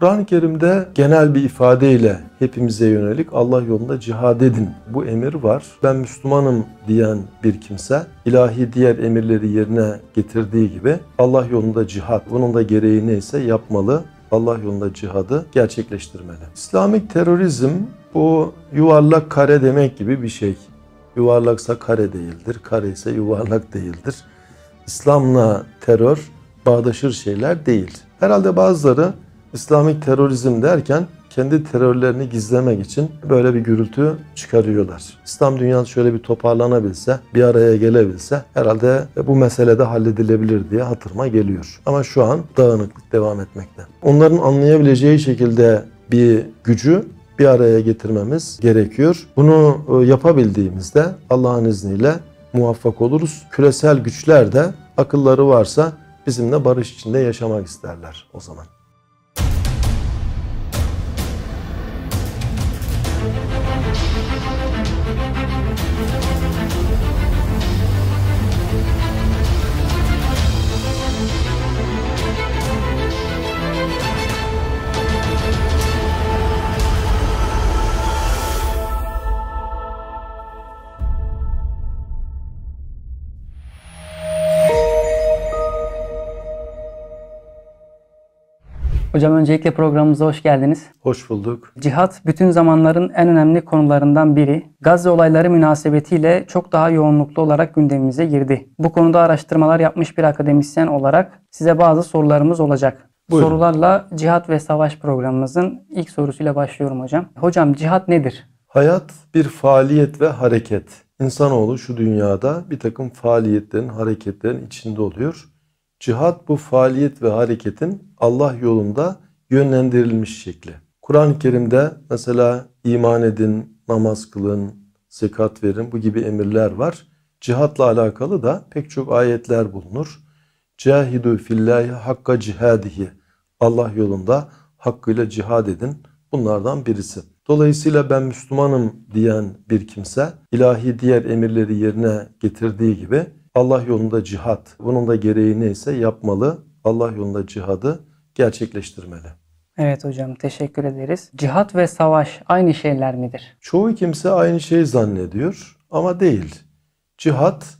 Kur'an-ı Kerim'de genel bir ifadeyle hepimize yönelik Allah yolunda cihad edin bu emir var. Ben Müslümanım diyen bir kimse ilahi diğer emirleri yerine getirdiği gibi Allah yolunda cihad bunun da gereği neyse yapmalı. Allah yolunda cihadı gerçekleştirmeli. İslamik terörizm bu yuvarlak kare demek gibi bir şey. Yuvarlaksa kare değildir, kare ise yuvarlak değildir. İslam'la terör bağdaşır şeyler değil. Herhalde bazıları İslamik terörizm derken kendi terörlerini gizlemek için böyle bir gürültü çıkarıyorlar. İslam dünyası şöyle bir toparlanabilse, bir araya gelebilse herhalde bu mesele de halledilebilir diye hatırıma geliyor. Ama şu an dağınıklık devam etmekte. Onların anlayabileceği şekilde bir gücü bir araya getirmemiz gerekiyor. Bunu e, yapabildiğimizde Allah'ın izniyle muvaffak oluruz. Küresel güçler de akılları varsa bizimle barış içinde yaşamak isterler o zaman. Hocam öncelikle programımıza hoş geldiniz. Hoş bulduk. Cihat bütün zamanların en önemli konularından biri. Gazze olayları münasebetiyle çok daha yoğunluklu olarak gündemimize girdi. Bu konuda araştırmalar yapmış bir akademisyen olarak size bazı sorularımız olacak. Buyurun. Sorularla Cihat ve Savaş programımızın ilk sorusuyla başlıyorum hocam. Hocam cihat nedir? Hayat bir faaliyet ve hareket. İnsanoğlu şu dünyada bir takım faaliyetlerin, hareketlerin içinde oluyor. Cihat bu faaliyet ve hareketin Allah yolunda yönlendirilmiş şekli. Kur'an-ı Kerim'de mesela iman edin, namaz kılın, zekat verin bu gibi emirler var. Cihatla alakalı da pek çok ayetler bulunur. Cahidu fillahi hakka cihadihi. Allah yolunda hakkıyla cihad edin. Bunlardan birisi. Dolayısıyla ben Müslümanım diyen bir kimse ilahi diğer emirleri yerine getirdiği gibi Allah yolunda cihat, bunun da gereği neyse yapmalı. Allah yolunda cihadı gerçekleştirmeli. Evet hocam teşekkür ederiz. Cihat ve savaş aynı şeyler midir? Çoğu kimse aynı şeyi zannediyor ama değil. Cihat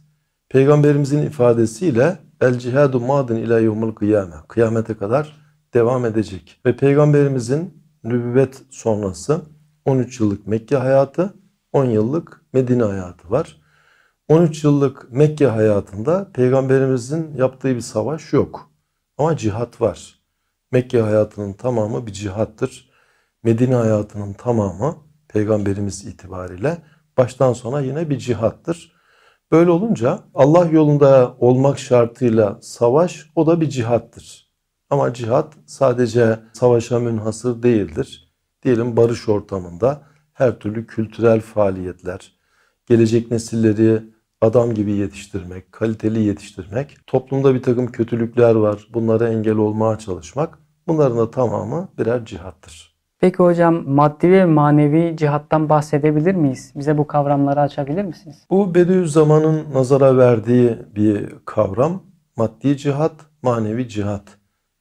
peygamberimizin ifadesiyle el cihadu madin ila yevmil kıyame. Kıyamete kadar devam edecek. Ve peygamberimizin nübüvvet sonrası 13 yıllık Mekke hayatı, 10 yıllık Medine hayatı var. 13 yıllık Mekke hayatında peygamberimizin yaptığı bir savaş yok. Ama cihat var. Mekke hayatının tamamı bir cihattır. Medine hayatının tamamı peygamberimiz itibariyle baştan sona yine bir cihattır. Böyle olunca Allah yolunda olmak şartıyla savaş o da bir cihattır. Ama cihat sadece savaşa münhasır değildir. Diyelim barış ortamında her türlü kültürel faaliyetler, gelecek nesilleri adam gibi yetiştirmek, kaliteli yetiştirmek, toplumda bir takım kötülükler var, bunlara engel olmaya çalışmak, bunların da tamamı birer cihattır. Peki hocam maddi ve manevi cihattan bahsedebilir miyiz? Bize bu kavramları açabilir misiniz? Bu Bediüzzaman'ın nazara verdiği bir kavram. Maddi cihat, manevi cihat.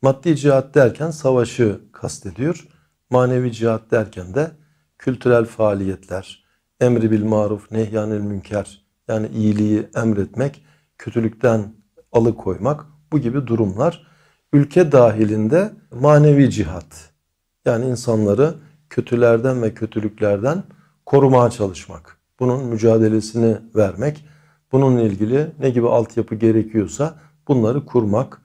Maddi cihat derken savaşı kastediyor. Manevi cihat derken de kültürel faaliyetler, emri bil maruf, nehyanil münker yani iyiliği emretmek, kötülükten alıkoymak bu gibi durumlar ülke dahilinde manevi cihat. Yani insanları kötülerden ve kötülüklerden korumaya çalışmak. Bunun mücadelesini vermek, bununla ilgili ne gibi altyapı gerekiyorsa bunları kurmak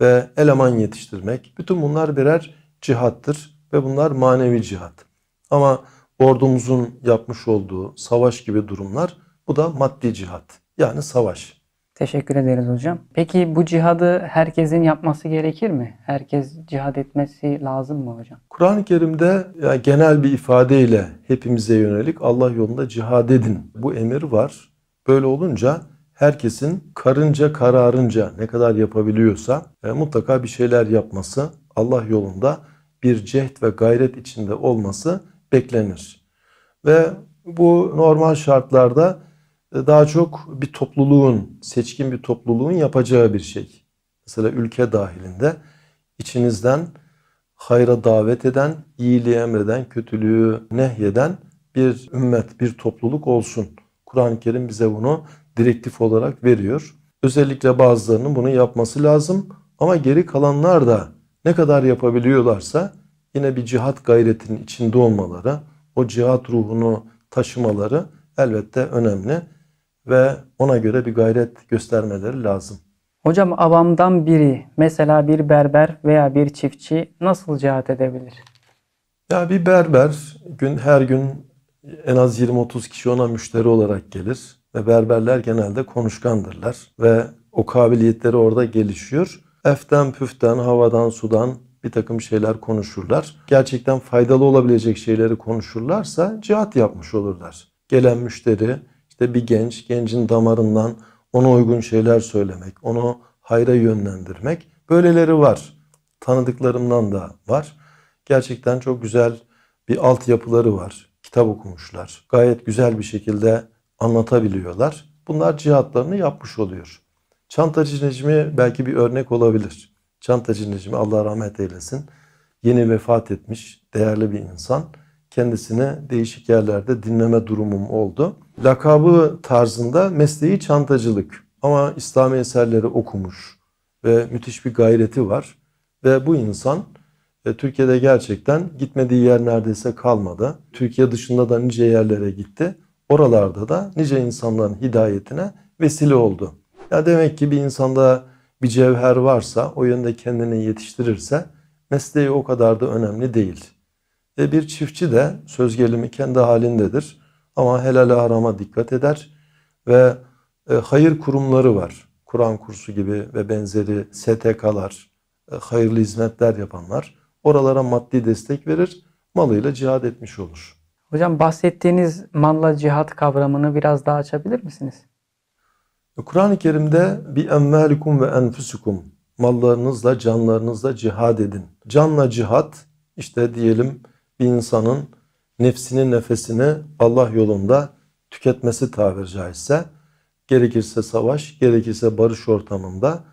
ve eleman yetiştirmek. Bütün bunlar birer cihattır ve bunlar manevi cihat. Ama ordumuzun yapmış olduğu savaş gibi durumlar bu da maddi cihat. Yani savaş. Teşekkür ederiz hocam. Peki bu cihadı herkesin yapması gerekir mi? Herkes cihad etmesi lazım mı hocam? Kur'an-ı Kerim'de yani genel bir ifadeyle hepimize yönelik Allah yolunda cihad edin. Bu emir var. Böyle olunca herkesin karınca kararınca ne kadar yapabiliyorsa e, mutlaka bir şeyler yapması, Allah yolunda bir cehd ve gayret içinde olması beklenir. Ve bu normal şartlarda daha çok bir topluluğun, seçkin bir topluluğun yapacağı bir şey. Mesela ülke dahilinde içinizden hayra davet eden, iyiliği emreden, kötülüğü nehyeden bir ümmet, bir topluluk olsun. Kur'an-ı Kerim bize bunu direktif olarak veriyor. Özellikle bazılarının bunu yapması lazım ama geri kalanlar da ne kadar yapabiliyorlarsa yine bir cihat gayretinin içinde olmaları, o cihat ruhunu taşımaları elbette önemli ve ona göre bir gayret göstermeleri lazım. Hocam avamdan biri mesela bir berber veya bir çiftçi nasıl cihat edebilir? Ya bir berber gün her gün en az 20-30 kişi ona müşteri olarak gelir ve berberler genelde konuşkandırlar ve o kabiliyetleri orada gelişiyor. Eften püften, havadan, sudan bir takım şeyler konuşurlar. Gerçekten faydalı olabilecek şeyleri konuşurlarsa cihat yapmış olurlar. Gelen müşteri işte bir genç, gencin damarından ona uygun şeyler söylemek, onu hayra yönlendirmek. Böyleleri var. Tanıdıklarımdan da var. Gerçekten çok güzel bir altyapıları var. Kitap okumuşlar. Gayet güzel bir şekilde anlatabiliyorlar. Bunlar cihatlarını yapmış oluyor. Çantacı Necmi belki bir örnek olabilir. Çantacı Necmi Allah rahmet eylesin. Yeni vefat etmiş değerli bir insan kendisine değişik yerlerde dinleme durumum oldu. Lakabı tarzında mesleği çantacılık ama İslami eserleri okumuş ve müthiş bir gayreti var. Ve bu insan e, Türkiye'de gerçekten gitmediği yer neredeyse kalmadı. Türkiye dışında da nice yerlere gitti. Oralarda da nice insanların hidayetine vesile oldu. Ya demek ki bir insanda bir cevher varsa, o yönde kendini yetiştirirse mesleği o kadar da önemli değil. E bir çiftçi de söz gelimi kendi halindedir ama helal harama dikkat eder ve e, hayır kurumları var. Kur'an kursu gibi ve benzeri STK'lar, e, hayırlı hizmetler yapanlar oralara maddi destek verir, malıyla cihad etmiş olur. Hocam bahsettiğiniz malla cihat kavramını biraz daha açabilir misiniz? Kur'an-ı Kerim'de bir emmalikum ve enfusukum mallarınızla canlarınızla cihad edin. Canla cihat işte diyelim bir insanın nefsini nefesini Allah yolunda tüketmesi tabir caizse gerekirse savaş gerekirse barış ortamında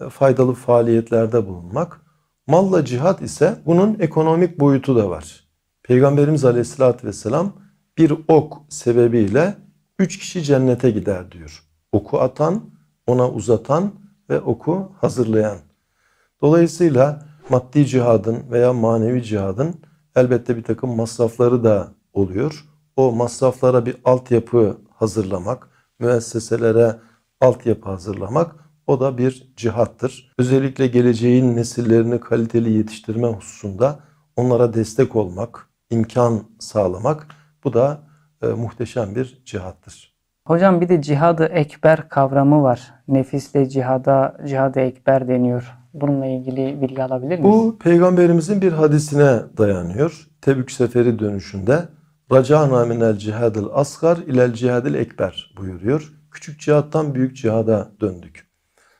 e, faydalı faaliyetlerde bulunmak. Malla cihat ise bunun ekonomik boyutu da var. Peygamberimiz aleyhissalatü vesselam bir ok sebebiyle üç kişi cennete gider diyor. Oku atan, ona uzatan ve oku hazırlayan. Dolayısıyla maddi cihadın veya manevi cihadın elbette bir takım masrafları da oluyor. O masraflara bir altyapı hazırlamak, müesseselere altyapı hazırlamak o da bir cihattır. Özellikle geleceğin nesillerini kaliteli yetiştirme hususunda onlara destek olmak, imkan sağlamak bu da e, muhteşem bir cihattır. Hocam bir de cihadı ekber kavramı var. Nefisle cihada cihadı ekber deniyor. Bununla ilgili bilgi alabilir miyiz? Bu peygamberimizin bir hadisine dayanıyor. Tebük seferi dönüşünde Raca'na minel cihadil asgar ilel cihadil ekber buyuruyor. Küçük cihattan büyük cihada döndük.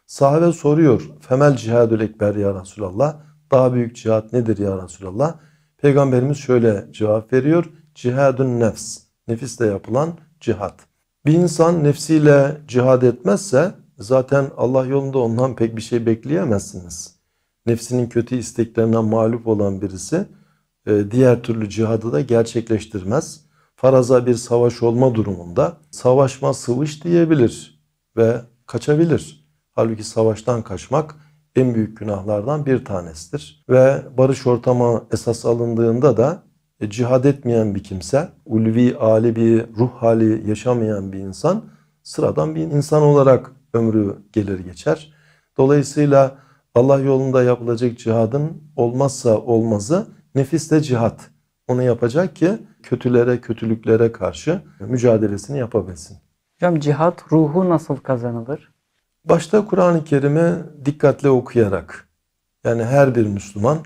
Sahabe soruyor femel Cihadil ekber ya Resulallah. Daha büyük cihat nedir ya Resulallah? Peygamberimiz şöyle cevap veriyor. Cihadun nefs. Nefisle yapılan cihat. Bir insan nefsiyle cihad etmezse zaten Allah yolunda ondan pek bir şey bekleyemezsiniz. Nefsinin kötü isteklerinden mağlup olan birisi e, diğer türlü cihadı da gerçekleştirmez. Faraza bir savaş olma durumunda savaşma sıvış diyebilir ve kaçabilir. Halbuki savaştan kaçmak en büyük günahlardan bir tanesidir. Ve barış ortamı esas alındığında da e, cihad etmeyen bir kimse, ulvi, âli bir ruh hali yaşamayan bir insan sıradan bir insan olarak ömrü gelir geçer. Dolayısıyla Allah yolunda yapılacak cihadın olmazsa olmazı nefiste cihat. Onu yapacak ki kötülere, kötülüklere karşı mücadelesini yapabilsin. Hocam cihat ruhu nasıl kazanılır? Başta Kur'an-ı Kerim'i dikkatle okuyarak yani her bir Müslüman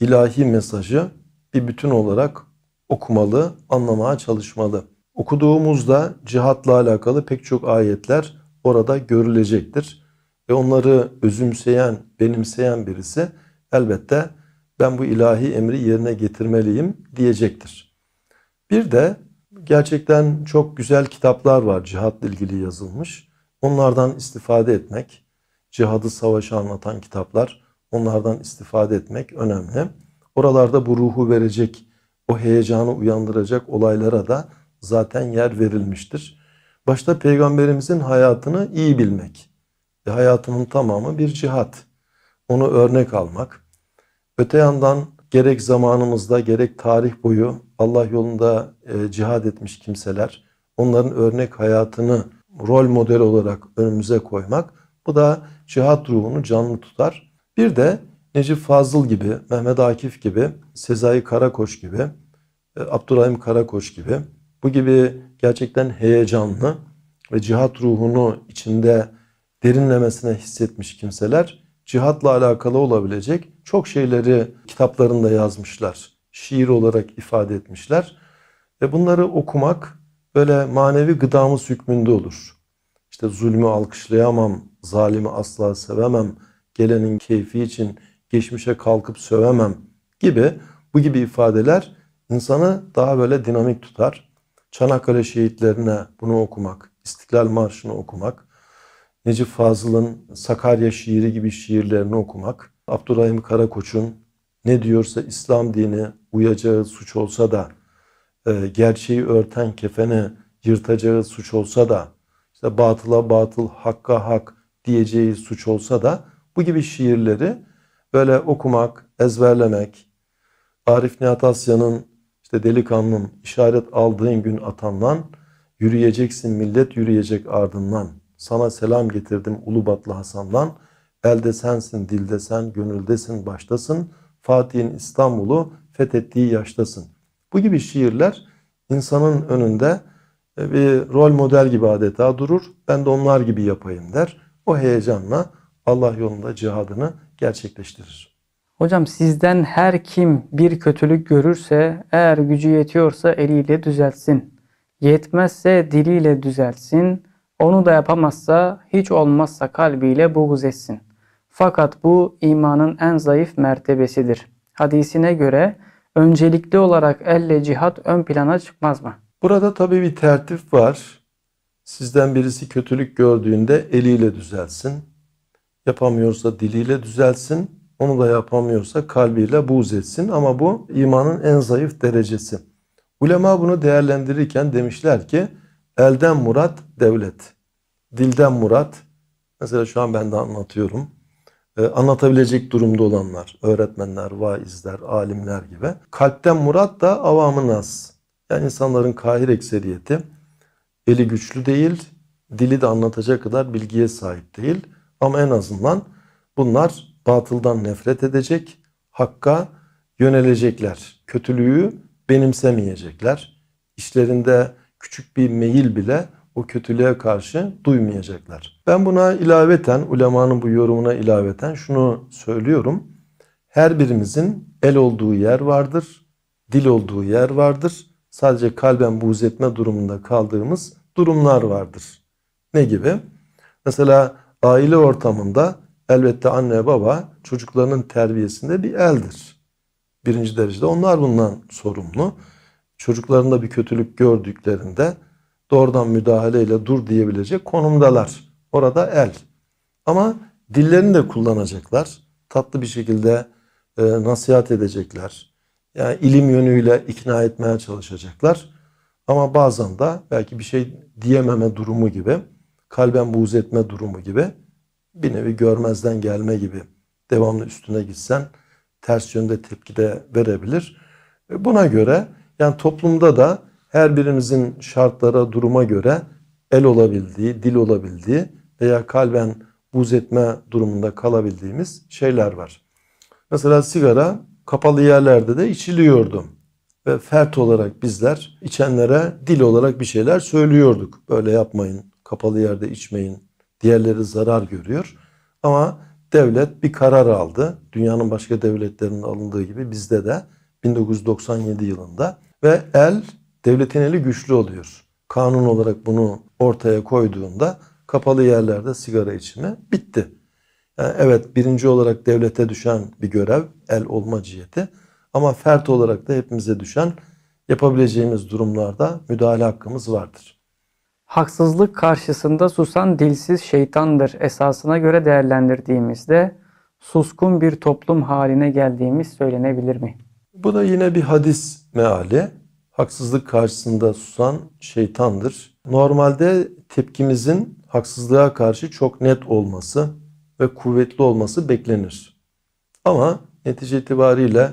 ilahi mesajı bir bütün olarak okumalı, anlamaya çalışmalı. Okuduğumuzda cihatla alakalı pek çok ayetler orada görülecektir. Ve onları özümseyen, benimseyen birisi elbette ben bu ilahi emri yerine getirmeliyim diyecektir. Bir de gerçekten çok güzel kitaplar var cihatla ilgili yazılmış. Onlardan istifade etmek, cihadı savaşı anlatan kitaplar onlardan istifade etmek önemli. Oralarda bu ruhu verecek, o heyecanı uyandıracak olaylara da zaten yer verilmiştir. Başta Peygamberimizin hayatını iyi bilmek. E, hayatının tamamı bir cihat. Onu örnek almak. Öte yandan gerek zamanımızda gerek tarih boyu Allah yolunda e, cihad etmiş kimseler onların örnek hayatını rol model olarak önümüze koymak bu da cihat ruhunu canlı tutar. Bir de Necip Fazıl gibi, Mehmet Akif gibi, Sezai Karakoç gibi, e, Abdurrahim Karakoç gibi bu gibi gerçekten heyecanlı ve cihat ruhunu içinde derinlemesine hissetmiş kimseler cihatla alakalı olabilecek çok şeyleri kitaplarında yazmışlar. Şiir olarak ifade etmişler. Ve bunları okumak böyle manevi gıdamız hükmünde olur. İşte zulmü alkışlayamam, zalimi asla sevemem, gelenin keyfi için geçmişe kalkıp sövemem gibi bu gibi ifadeler insanı daha böyle dinamik tutar. Çanakkale şehitlerine bunu okumak, İstiklal Marşı'nı okumak, Necip Fazıl'ın Sakarya şiiri gibi şiirlerini okumak, Abdurrahim Karakoç'un ne diyorsa İslam dini uyacağı suç olsa da, e, gerçeği örten kefene yırtacağı suç olsa da, işte batıla batıl, hakka hak diyeceği suç olsa da bu gibi şiirleri böyle okumak, ezberlemek, Arif Nihat Asya'nın işte delikanlım işaret aldığın gün atandan yürüyeceksin millet yürüyecek ardından. Sana selam getirdim Ulubatlı Hasan'dan. Elde sensin, dilde sen, gönüldesin, baştasın. Fatih'in İstanbul'u fethettiği yaştasın. Bu gibi şiirler insanın önünde e, bir rol model gibi adeta durur. Ben de onlar gibi yapayım der. O heyecanla Allah yolunda cihadını gerçekleştirir. Hocam sizden her kim bir kötülük görürse eğer gücü yetiyorsa eliyle düzeltsin. Yetmezse diliyle düzeltsin. Onu da yapamazsa hiç olmazsa kalbiyle buğz etsin. Fakat bu imanın en zayıf mertebesidir. Hadisine göre öncelikli olarak elle cihat ön plana çıkmaz mı? Burada tabii bir tertip var. Sizden birisi kötülük gördüğünde eliyle düzelsin. Yapamıyorsa diliyle düzelsin. Onu da yapamıyorsa kalbiyle buğz etsin ama bu imanın en zayıf derecesi. Ulema bunu değerlendirirken demişler ki elden murat devlet, dilden murat mesela şu an ben de anlatıyorum. Ee, anlatabilecek durumda olanlar, öğretmenler, vaizler, alimler gibi. Kalpten murat da avamın az. Yani insanların kahir ekseriyeti eli güçlü değil, dili de anlatacak kadar bilgiye sahip değil. Ama en azından bunlar batıldan nefret edecek, hakka yönelecekler. Kötülüğü benimsemeyecekler. İşlerinde küçük bir meyil bile o kötülüğe karşı duymayacaklar. Ben buna ilaveten, ulemanın bu yorumuna ilaveten şunu söylüyorum. Her birimizin el olduğu yer vardır, dil olduğu yer vardır. Sadece kalben buğz etme durumunda kaldığımız durumlar vardır. Ne gibi? Mesela aile ortamında Elbette anne baba çocuklarının terbiyesinde bir eldir. Birinci derecede onlar bundan sorumlu. Çocuklarında bir kötülük gördüklerinde doğrudan müdahaleyle dur diyebilecek konumdalar. Orada el. Ama dillerini de kullanacaklar. Tatlı bir şekilde e, nasihat edecekler. Yani ilim yönüyle ikna etmeye çalışacaklar. Ama bazen de belki bir şey diyememe durumu gibi, kalben buğz etme durumu gibi bir nevi görmezden gelme gibi devamlı üstüne gitsen ters yönde tepki de verebilir. E, buna göre yani toplumda da her birimizin şartlara, duruma göre el olabildiği, dil olabildiği veya kalben buz etme durumunda kalabildiğimiz şeyler var. Mesela sigara kapalı yerlerde de içiliyordu. Ve fert olarak bizler içenlere dil olarak bir şeyler söylüyorduk. Böyle yapmayın, kapalı yerde içmeyin Diğerleri zarar görüyor. Ama devlet bir karar aldı. Dünyanın başka devletlerinin alındığı gibi bizde de 1997 yılında ve el devletin eli güçlü oluyor. Kanun olarak bunu ortaya koyduğunda kapalı yerlerde sigara içimi bitti. Yani evet birinci olarak devlete düşen bir görev el olma ciheti ama fert olarak da hepimize düşen yapabileceğimiz durumlarda müdahale hakkımız vardır haksızlık karşısında susan dilsiz şeytandır esasına göre değerlendirdiğimizde suskun bir toplum haline geldiğimiz söylenebilir mi? Bu da yine bir hadis meali. Haksızlık karşısında susan şeytandır. Normalde tepkimizin haksızlığa karşı çok net olması ve kuvvetli olması beklenir. Ama netice itibariyle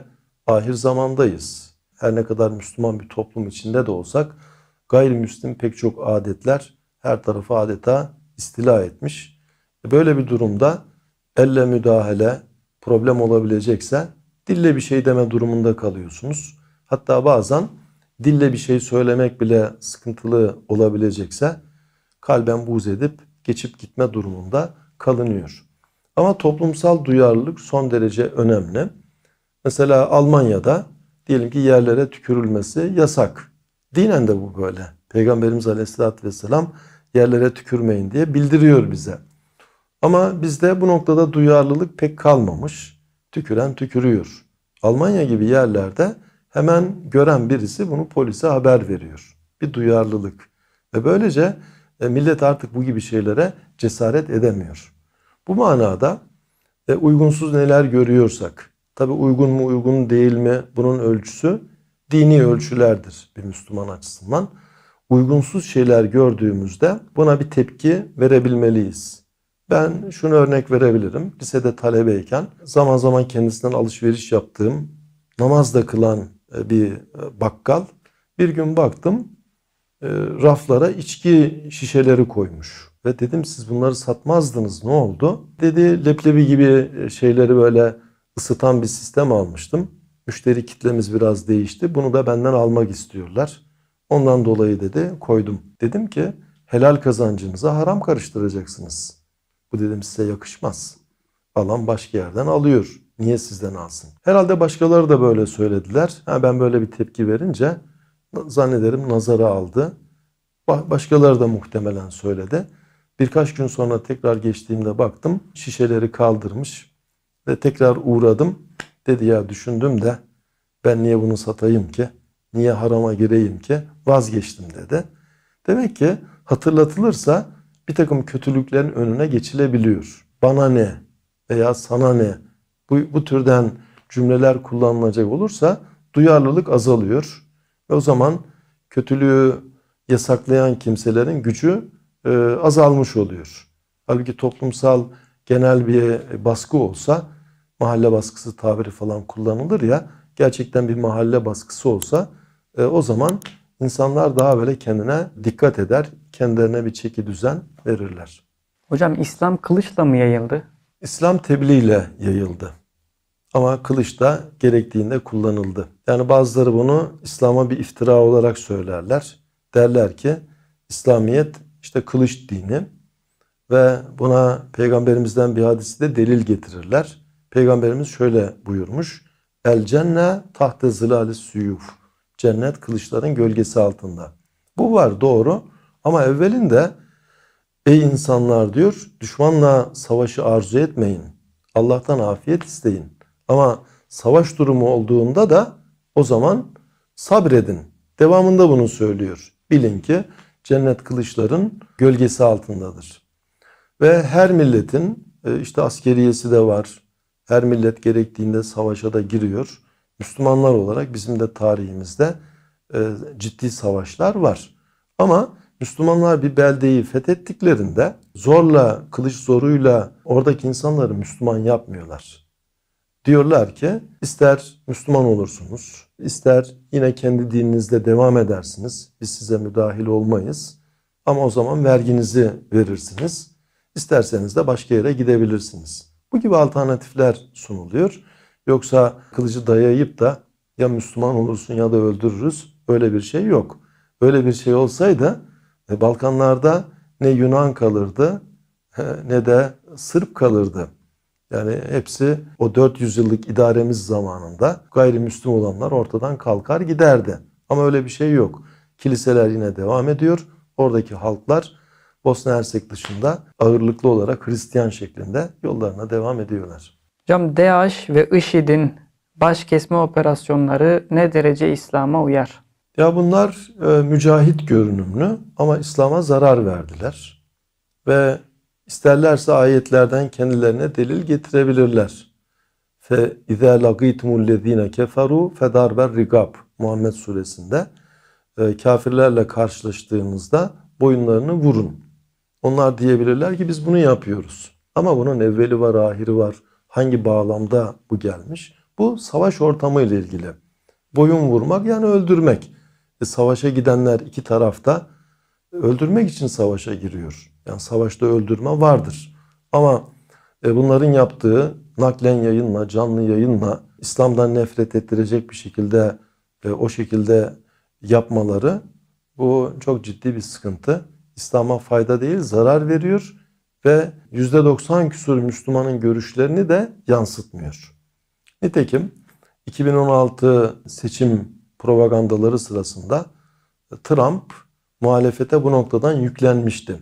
ahir zamandayız. Her ne kadar Müslüman bir toplum içinde de olsak gayrimüslim pek çok adetler her tarafı adeta istila etmiş. E, böyle bir durumda elle müdahale problem olabilecekse dille bir şey deme durumunda kalıyorsunuz. Hatta bazen dille bir şey söylemek bile sıkıntılı olabilecekse kalben buz edip geçip gitme durumunda kalınıyor. Ama toplumsal duyarlılık son derece önemli. Mesela Almanya'da diyelim ki yerlere tükürülmesi yasak. Dinen de bu böyle. Peygamberimiz aleyhissalatü vesselam yerlere tükürmeyin diye bildiriyor bize. Ama bizde bu noktada duyarlılık pek kalmamış. Tüküren tükürüyor. Almanya gibi yerlerde hemen gören birisi bunu polise haber veriyor. Bir duyarlılık. Ve böylece e, millet artık bu gibi şeylere cesaret edemiyor. Bu manada e, uygunsuz neler görüyorsak, tabi uygun mu uygun değil mi bunun ölçüsü dini ölçülerdir bir Müslüman açısından. Uygunsuz şeyler gördüğümüzde buna bir tepki verebilmeliyiz. Ben şunu örnek verebilirim. Lisede talebeyken zaman zaman kendisinden alışveriş yaptığım, namaz da kılan e, bir e, bakkal. Bir gün baktım e, raflara içki şişeleri koymuş. Ve dedim siz bunları satmazdınız ne oldu? Dedi leblebi gibi şeyleri böyle ısıtan bir sistem almıştım. Müşteri kitlemiz biraz değişti. Bunu da benden almak istiyorlar. Ondan dolayı dedi koydum. Dedim ki helal kazancınıza haram karıştıracaksınız. Bu dedim size yakışmaz. Alan başka yerden alıyor. Niye sizden alsın? Herhalde başkaları da böyle söylediler. Ha, ben böyle bir tepki verince zannederim nazara aldı. Başkaları da muhtemelen söyledi. Birkaç gün sonra tekrar geçtiğimde baktım şişeleri kaldırmış ve tekrar uğradım. Dedi ya düşündüm de ben niye bunu satayım ki? Niye harama gireyim ki? Vazgeçtim dedi. Demek ki hatırlatılırsa bir takım kötülüklerin önüne geçilebiliyor. Bana ne veya sana ne bu, bu türden cümleler kullanılacak olursa duyarlılık azalıyor. Ve o zaman kötülüğü yasaklayan kimselerin gücü e, azalmış oluyor. Halbuki toplumsal genel bir baskı olsa mahalle baskısı tabiri falan kullanılır ya gerçekten bir mahalle baskısı olsa e, o zaman insanlar daha böyle kendine dikkat eder, kendilerine bir çeki düzen verirler. Hocam İslam kılıçla mı yayıldı? İslam tebliğle yayıldı. Ama kılıç da gerektiğinde kullanıldı. Yani bazıları bunu İslam'a bir iftira olarak söylerler. Derler ki İslamiyet işte kılıç dini ve buna peygamberimizden bir hadisi de delil getirirler. Peygamberimiz şöyle buyurmuş. El cenne tahtı zilali suyuf. Cennet kılıçların gölgesi altında. Bu var doğru ama evvelinde ey insanlar diyor düşmanla savaşı arzu etmeyin. Allah'tan afiyet isteyin. Ama savaş durumu olduğunda da o zaman sabredin. Devamında bunu söylüyor. Bilin ki cennet kılıçların gölgesi altındadır. Ve her milletin e, işte askeriyesi de var, her millet gerektiğinde savaşa da giriyor. Müslümanlar olarak bizim de tarihimizde e, ciddi savaşlar var. Ama Müslümanlar bir beldeyi fethettiklerinde zorla, kılıç zoruyla oradaki insanları Müslüman yapmıyorlar. Diyorlar ki ister Müslüman olursunuz, ister yine kendi dininizde devam edersiniz, biz size müdahil olmayız ama o zaman verginizi verirsiniz, İsterseniz de başka yere gidebilirsiniz. Bu gibi alternatifler sunuluyor. Yoksa kılıcı dayayıp da ya Müslüman olursun ya da öldürürüz. Öyle bir şey yok. Öyle bir şey olsaydı e, Balkanlarda ne Yunan kalırdı ne de Sırp kalırdı. Yani hepsi o 400 yıllık idaremiz zamanında gayrimüslim olanlar ortadan kalkar giderdi. Ama öyle bir şey yok. Kiliseler yine devam ediyor. Oradaki halklar Bosna Hersek dışında ağırlıklı olarak Hristiyan şeklinde yollarına devam ediyorlar. Cam, DAEŞ ve IŞİD'in baş kesme operasyonları ne derece İslam'a uyar? Ya bunlar e, mücahit görünümlü ama İslam'a zarar verdiler. Ve isterlerse ayetlerden kendilerine delil getirebilirler. Fe izâ lagîtumul lezîne keferû fedarber rigab Muhammed suresinde e, kafirlerle karşılaştığınızda boyunlarını vurun. Onlar diyebilirler ki biz bunu yapıyoruz. Ama bunun evveli var, ahiri var. Hangi bağlamda bu gelmiş? Bu savaş ortamı ile ilgili. Boyun vurmak yani öldürmek. E, savaşa gidenler iki tarafta öldürmek için savaşa giriyor. Yani savaşta öldürme vardır. Ama e, bunların yaptığı naklen yayınla, canlı yayınla İslam'dan nefret ettirecek bir şekilde e, o şekilde yapmaları bu çok ciddi bir sıkıntı. İslam'a fayda değil zarar veriyor ve %90 küsur Müslümanın görüşlerini de yansıtmıyor. Nitekim 2016 seçim propagandaları sırasında Trump muhalefete bu noktadan yüklenmişti.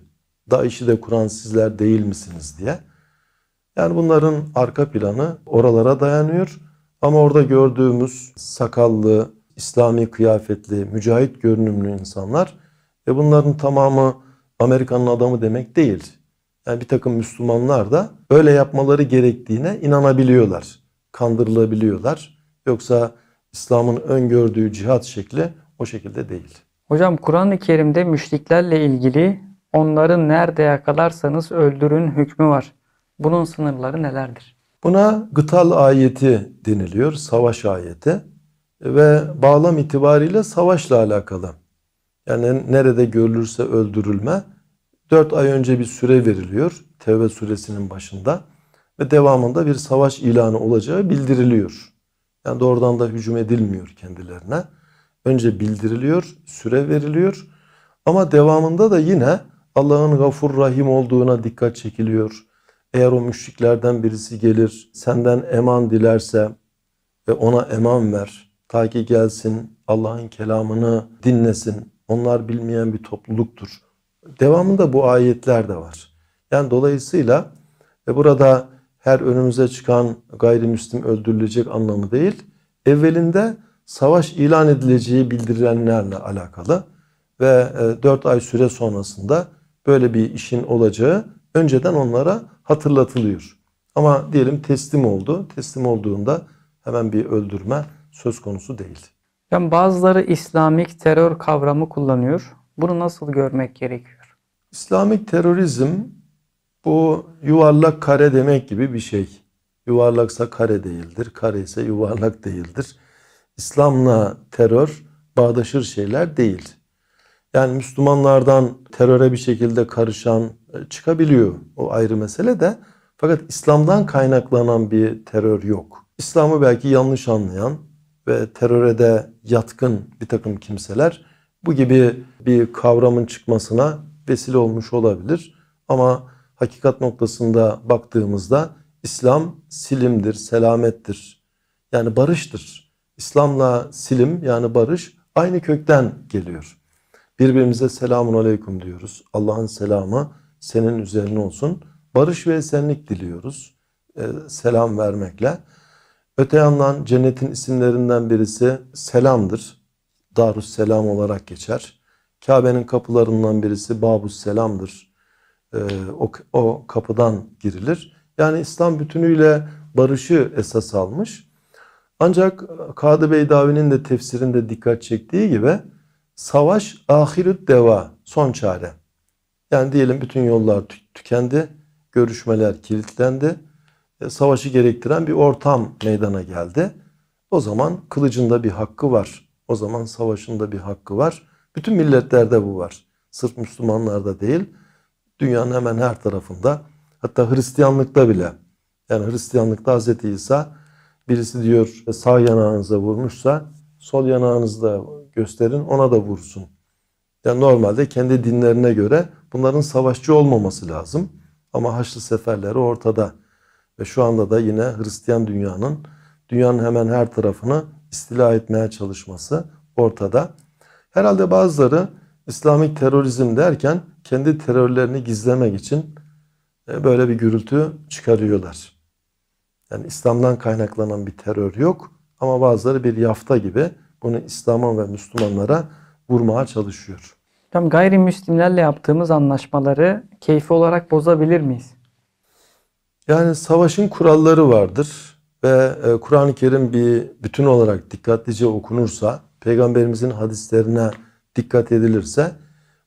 Da işi de kuran sizler değil misiniz diye. Yani bunların arka planı oralara dayanıyor. Ama orada gördüğümüz sakallı, İslami kıyafetli, mücahit görünümlü insanlar ve bunların tamamı Amerika'nın adamı demek değil. Yani bir takım Müslümanlar da öyle yapmaları gerektiğine inanabiliyorlar. Kandırılabiliyorlar. Yoksa İslam'ın öngördüğü cihat şekli o şekilde değil. Hocam Kur'an-ı Kerim'de müşriklerle ilgili onları nerede yakalarsanız öldürün hükmü var. Bunun sınırları nelerdir? Buna gıtal ayeti deniliyor, savaş ayeti ve bağlam itibariyle savaşla alakalı. Yani nerede görülürse öldürülme. Dört ay önce bir süre veriliyor Tevbe suresinin başında ve devamında bir savaş ilanı olacağı bildiriliyor. Yani doğrudan da hücum edilmiyor kendilerine. Önce bildiriliyor, süre veriliyor ama devamında da yine Allah'ın gafur rahim olduğuna dikkat çekiliyor. Eğer o müşriklerden birisi gelir, senden eman dilerse ve ona eman ver, ta ki gelsin Allah'ın kelamını dinlesin, onlar bilmeyen bir topluluktur. Devamında bu ayetler de var. Yani dolayısıyla e, burada her önümüze çıkan gayrimüslim öldürülecek anlamı değil. Evvelinde savaş ilan edileceği bildirilenlerle alakalı ve e, 4 ay süre sonrasında böyle bir işin olacağı önceden onlara hatırlatılıyor. Ama diyelim teslim oldu. Teslim olduğunda hemen bir öldürme söz konusu değil. Yani bazıları İslamik terör kavramı kullanıyor. Bunu nasıl görmek gerekiyor? İslamik terörizm bu yuvarlak kare demek gibi bir şey. Yuvarlaksa kare değildir, kare ise yuvarlak değildir. İslam'la terör bağdaşır şeyler değil. Yani Müslümanlardan teröre bir şekilde karışan e, çıkabiliyor o ayrı mesele de. Fakat İslam'dan kaynaklanan bir terör yok. İslam'ı belki yanlış anlayan, ve teröre de yatkın bir takım kimseler bu gibi bir kavramın çıkmasına vesile olmuş olabilir. Ama hakikat noktasında baktığımızda İslam silimdir, selamettir. Yani barıştır. İslam'la silim yani barış aynı kökten geliyor. Birbirimize selamun aleyküm diyoruz. Allah'ın selamı senin üzerine olsun. Barış ve esenlik diliyoruz. Ee, selam vermekle. Öte yandan cennetin isimlerinden birisi selamdır. Darus selam olarak geçer. Kabe'nin kapılarından birisi Babus selamdır. Ee, o, o kapıdan girilir. Yani İslam bütünüyle barışı esas almış. Ancak Kadı Bey Beydavi'nin de tefsirinde dikkat çektiği gibi savaş ahirüt deva son çare. Yani diyelim bütün yollar tükendi, görüşmeler kilitlendi. E, savaşı gerektiren bir ortam meydana geldi. O zaman kılıcında bir hakkı var. O zaman savaşında bir hakkı var. Bütün milletlerde bu var. Sırf Müslümanlarda değil. Dünyanın hemen her tarafında. Hatta Hristiyanlıkta bile. Yani Hristiyanlıkta Hz. İsa birisi diyor sağ yanağınıza vurmuşsa sol yanağınızda gösterin ona da vursun. Yani normalde kendi dinlerine göre bunların savaşçı olmaması lazım. Ama Haçlı seferleri ortada. Ve şu anda da yine Hristiyan dünyanın dünyanın hemen her tarafını istila etmeye çalışması ortada. Herhalde bazıları İslamik terörizm derken kendi terörlerini gizlemek için e, böyle bir gürültü çıkarıyorlar. Yani İslam'dan kaynaklanan bir terör yok ama bazıları bir yafta gibi bunu İslam'a ve Müslümanlara vurmaya çalışıyor. Tam gayrimüslimlerle yaptığımız anlaşmaları keyfi olarak bozabilir miyiz? Yani savaşın kuralları vardır ve e, Kur'an-ı Kerim bir bütün olarak dikkatlice okunursa, peygamberimizin hadislerine dikkat edilirse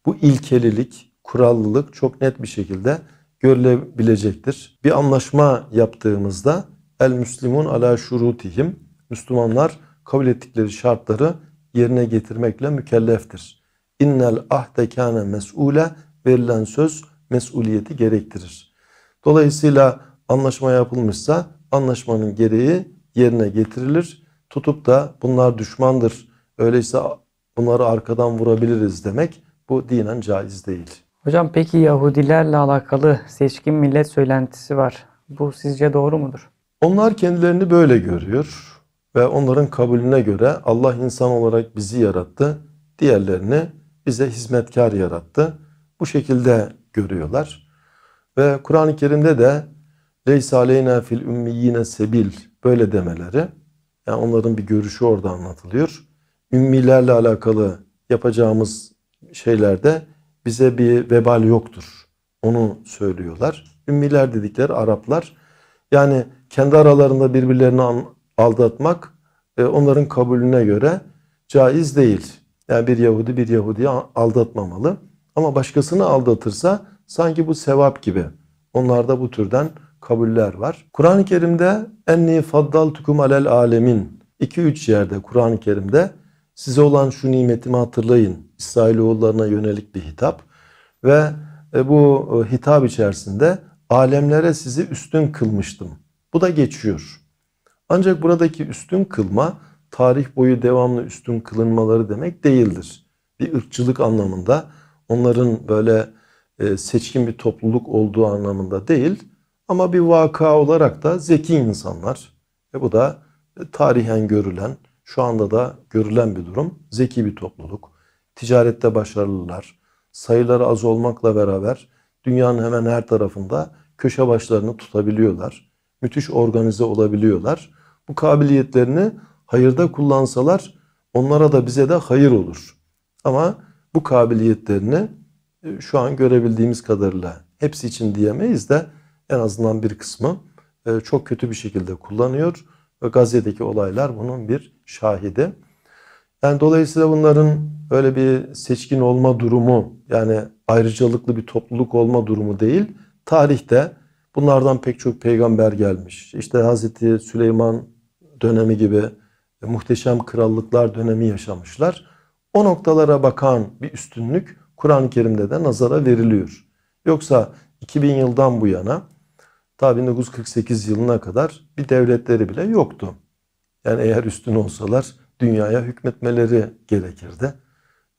bu ilkelilik, kurallılık çok net bir şekilde görülebilecektir. Bir anlaşma yaptığımızda el müslimun ala şurutihim Müslümanlar kabul ettikleri şartları yerine getirmekle mükelleftir. İnnel ahde kâne mes'ule verilen söz mesuliyeti gerektirir. Dolayısıyla anlaşma yapılmışsa anlaşmanın gereği yerine getirilir. Tutup da bunlar düşmandır. Öyleyse bunları arkadan vurabiliriz demek bu dinen caiz değil. Hocam peki Yahudilerle alakalı seçkin millet söylentisi var. Bu sizce doğru mudur? Onlar kendilerini böyle görüyor ve onların kabulüne göre Allah insan olarak bizi yarattı. Diğerlerini bize hizmetkar yarattı. Bu şekilde görüyorlar. Ve Kur'an-ı Kerim'de de Leysa aleyna fil ümmiyine sebil böyle demeleri. Yani onların bir görüşü orada anlatılıyor. Ümmilerle alakalı yapacağımız şeylerde bize bir vebal yoktur. Onu söylüyorlar. Ümmiler dedikleri Araplar. Yani kendi aralarında birbirlerini aldatmak e, onların kabulüne göre caiz değil. Yani bir Yahudi bir Yahudi'yi aldatmamalı. Ama başkasını aldatırsa sanki bu sevap gibi. Onlarda bu türden kabuller var. Kur'an-ı Kerim'de enni faddal tukum alel alemin 2-3 yerde Kur'an-ı Kerim'de size olan şu nimetimi hatırlayın. İsrailoğullarına yönelik bir hitap ve e, bu e, hitap içerisinde alemlere sizi üstün kılmıştım. Bu da geçiyor. Ancak buradaki üstün kılma tarih boyu devamlı üstün kılınmaları demek değildir. Bir ırkçılık anlamında onların böyle e, seçkin bir topluluk olduğu anlamında değil ama bir vaka olarak da zeki insanlar ve bu da e, tarihen görülen, şu anda da görülen bir durum. Zeki bir topluluk, ticarette başarılılar, sayıları az olmakla beraber dünyanın hemen her tarafında köşe başlarını tutabiliyorlar. Müthiş organize olabiliyorlar. Bu kabiliyetlerini hayırda kullansalar onlara da bize de hayır olur. Ama bu kabiliyetlerini e, şu an görebildiğimiz kadarıyla hepsi için diyemeyiz de en azından bir kısmı e, çok kötü bir şekilde kullanıyor. Ve Gazze'deki olaylar bunun bir şahidi. Yani dolayısıyla bunların öyle bir seçkin olma durumu yani ayrıcalıklı bir topluluk olma durumu değil. Tarihte bunlardan pek çok peygamber gelmiş. İşte Hazreti Süleyman dönemi gibi e, muhteşem krallıklar dönemi yaşamışlar. O noktalara bakan bir üstünlük Kur'an-ı Kerim'de de nazara veriliyor. Yoksa 2000 yıldan bu yana ta 1948 yılına kadar bir devletleri bile yoktu. Yani eğer üstün olsalar dünyaya hükmetmeleri gerekirdi.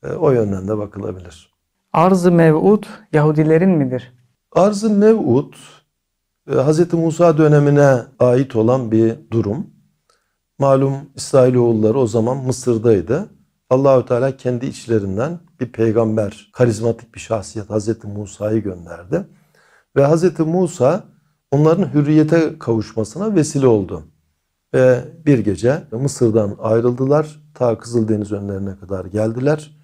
E, o yönden de bakılabilir. Arz-ı mev'ud Yahudilerin midir? Arz-ı mev'ud e, Hz. Musa dönemine ait olan bir durum. Malum İsrailoğulları o zaman Mısır'daydı. Allahü Teala kendi içlerinden bir peygamber, karizmatik bir şahsiyet Hz. Musa'yı gönderdi. Ve Hz. Musa onların hürriyete kavuşmasına vesile oldu. Ve bir gece Mısır'dan ayrıldılar. Ta Kızıldeniz önlerine kadar geldiler.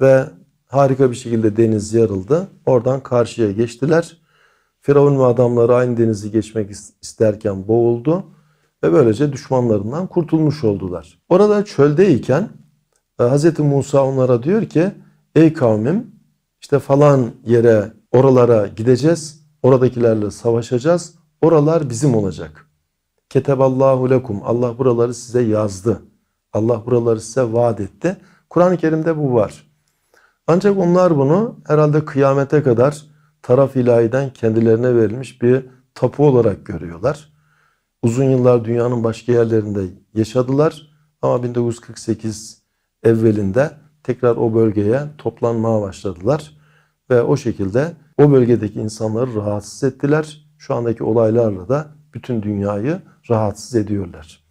Ve harika bir şekilde deniz yarıldı. Oradan karşıya geçtiler. Firavun ve adamları aynı denizi geçmek isterken boğuldu. Ve böylece düşmanlarından kurtulmuş oldular. Orada çöldeyken e, Hz. Musa onlara diyor ki Ey kavmim işte falan yere oralara gideceğiz Oradakilerle savaşacağız. Oralar bizim olacak. Keteballahu lekum. Allah buraları size yazdı. Allah buraları size vaat etti. Kur'an-ı Kerim'de bu var. Ancak onlar bunu herhalde kıyamete kadar taraf ilahiden kendilerine verilmiş bir tapu olarak görüyorlar. Uzun yıllar dünyanın başka yerlerinde yaşadılar ama 1948 evvelinde tekrar o bölgeye toplanmaya başladılar ve o şekilde o bölgedeki insanları rahatsız ettiler. Şu andaki olaylarla da bütün dünyayı rahatsız ediyorlar.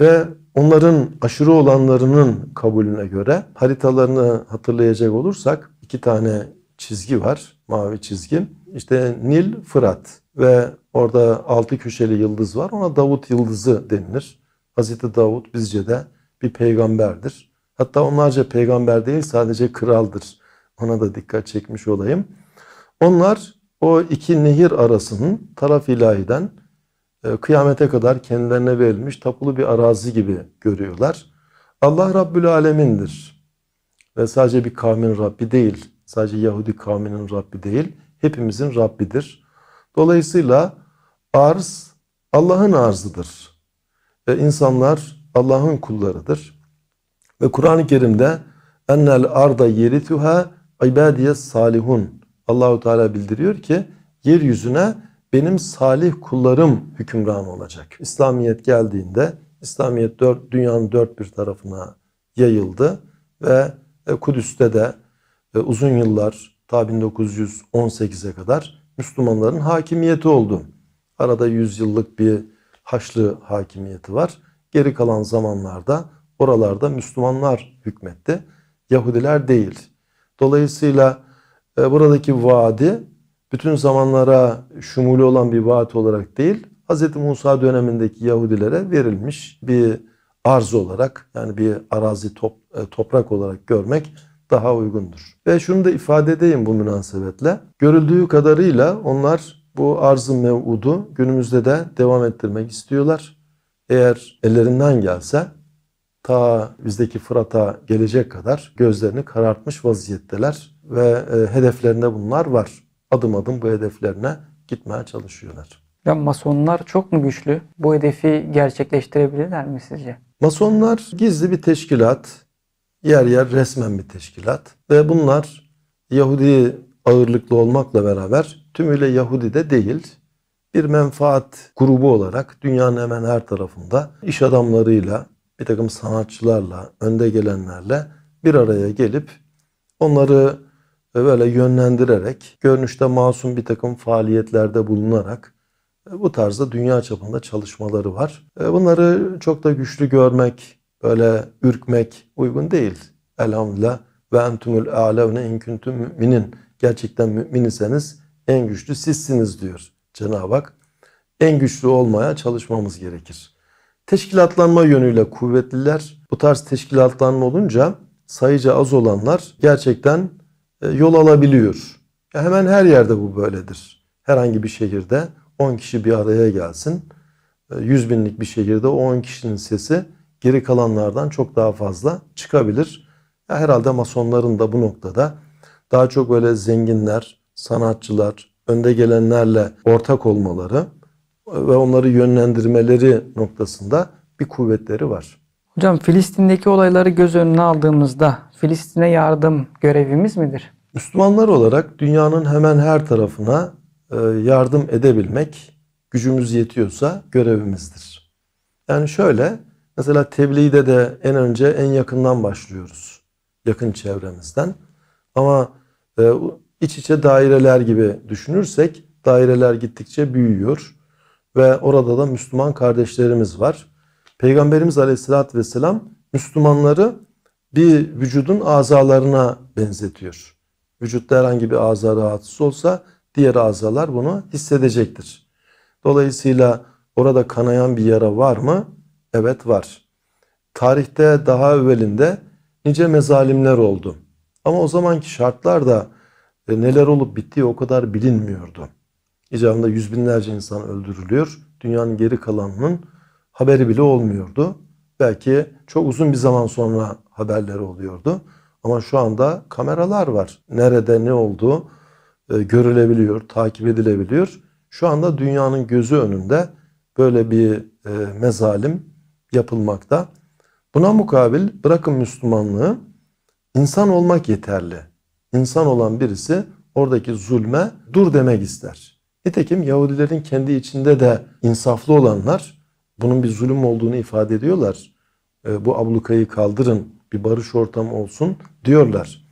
Ve onların aşırı olanlarının kabulüne göre haritalarını hatırlayacak olursak iki tane çizgi var. Mavi çizgi. İşte Nil, Fırat ve orada altı köşeli yıldız var. Ona Davut yıldızı denilir. Hazreti Davut bizce de bir peygamberdir. Hatta onlarca peygamber değil sadece kraldır. Ona da dikkat çekmiş olayım. Onlar o iki nehir arasının taraf ilahiden e, kıyamete kadar kendilerine verilmiş tapulu bir arazi gibi görüyorlar. Allah Rabbül Alemin'dir. Ve sadece bir kavmin Rabbi değil, sadece Yahudi kavminin Rabbi değil, hepimizin Rabbidir. Dolayısıyla arz Allah'ın arzıdır. Ve insanlar Allah'ın kullarıdır. Ve Kur'an-ı Kerim'de ennel arda yeritüha ibadiye salihun Allahu Teala bildiriyor ki yeryüzüne benim salih kullarım hükümran olacak. İslamiyet geldiğinde İslamiyet dört, dünyanın dört bir tarafına yayıldı ve e, Kudüs'te de e, uzun yıllar ta 1918'e kadar Müslümanların hakimiyeti oldu. Arada 100 yıllık bir Haçlı hakimiyeti var. Geri kalan zamanlarda oralarda Müslümanlar hükmetti. Yahudiler değil. Dolayısıyla e, buradaki vaadi bütün zamanlara şumulu olan bir vaat olarak değil, Hz. Musa dönemindeki Yahudilere verilmiş bir arz olarak yani bir arazi top, e, toprak olarak görmek daha uygundur. Ve şunu da ifade edeyim bu münasebetle. Görüldüğü kadarıyla onlar bu arzı mev'udu günümüzde de devam ettirmek istiyorlar. Eğer ellerinden gelse ta bizdeki Fırat'a gelecek kadar gözlerini karartmış vaziyetteler ve e, hedeflerinde bunlar var. Adım adım bu hedeflerine gitmeye çalışıyorlar. Ya masonlar çok mu güçlü? Bu hedefi gerçekleştirebilirler mi sizce? Masonlar gizli bir teşkilat, yer yer resmen bir teşkilat ve bunlar Yahudi ağırlıklı olmakla beraber tümüyle Yahudi de değil, bir menfaat grubu olarak dünyanın hemen her tarafında iş adamlarıyla, bir takım sanatçılarla, önde gelenlerle bir araya gelip onları ve böyle yönlendirerek görünüşte masum bir takım faaliyetlerde bulunarak e, bu tarzda dünya çapında çalışmaları var. E, bunları çok da güçlü görmek, böyle ürkmek uygun değil. Elhamdülillah ve entumul alevne in müminin. Gerçekten mümin iseniz en güçlü sizsiniz diyor Cenab-ı Hak. En güçlü olmaya çalışmamız gerekir. Teşkilatlanma yönüyle kuvvetliler. Bu tarz teşkilatlanma olunca sayıca az olanlar gerçekten e, yol alabiliyor. Ya hemen her yerde bu böyledir. Herhangi bir şehirde 10 kişi bir araya gelsin. 100 e, binlik bir şehirde o 10 kişinin sesi geri kalanlardan çok daha fazla çıkabilir. Ya herhalde masonların da bu noktada daha çok böyle zenginler, sanatçılar, önde gelenlerle ortak olmaları ve onları yönlendirmeleri noktasında bir kuvvetleri var. Hocam Filistin'deki olayları göz önüne aldığımızda Filistin'e yardım görevimiz midir? Müslümanlar olarak dünyanın hemen her tarafına e, yardım edebilmek gücümüz yetiyorsa görevimizdir. Yani şöyle mesela tebliğde de en önce en yakından başlıyoruz. Yakın çevremizden. Ama e, iç içe daireler gibi düşünürsek daireler gittikçe büyüyor. Ve orada da Müslüman kardeşlerimiz var. Peygamberimiz aleyhissalatü vesselam Müslümanları bir vücudun azalarına benzetiyor. Vücutta herhangi bir aza rahatsız olsa diğer azalar bunu hissedecektir. Dolayısıyla orada kanayan bir yara var mı? Evet var. Tarihte daha evvelinde nice mezalimler oldu. Ama o zamanki şartlarda e, neler olup bittiği o kadar bilinmiyordu. İcabında yüz binlerce insan öldürülüyor. Dünyanın geri kalanının haberi bile olmuyordu. Belki çok uzun bir zaman sonra haberleri oluyordu. Ama şu anda kameralar var. Nerede ne olduğu e, görülebiliyor, takip edilebiliyor. Şu anda dünyanın gözü önünde böyle bir e, mezalim yapılmakta. Buna mukabil bırakın Müslümanlığı insan olmak yeterli. İnsan olan birisi oradaki zulme dur demek ister. Nitekim Yahudilerin kendi içinde de insaflı olanlar bunun bir zulüm olduğunu ifade ediyorlar. E, bu ablukayı kaldırın bir barış ortamı olsun diyorlar.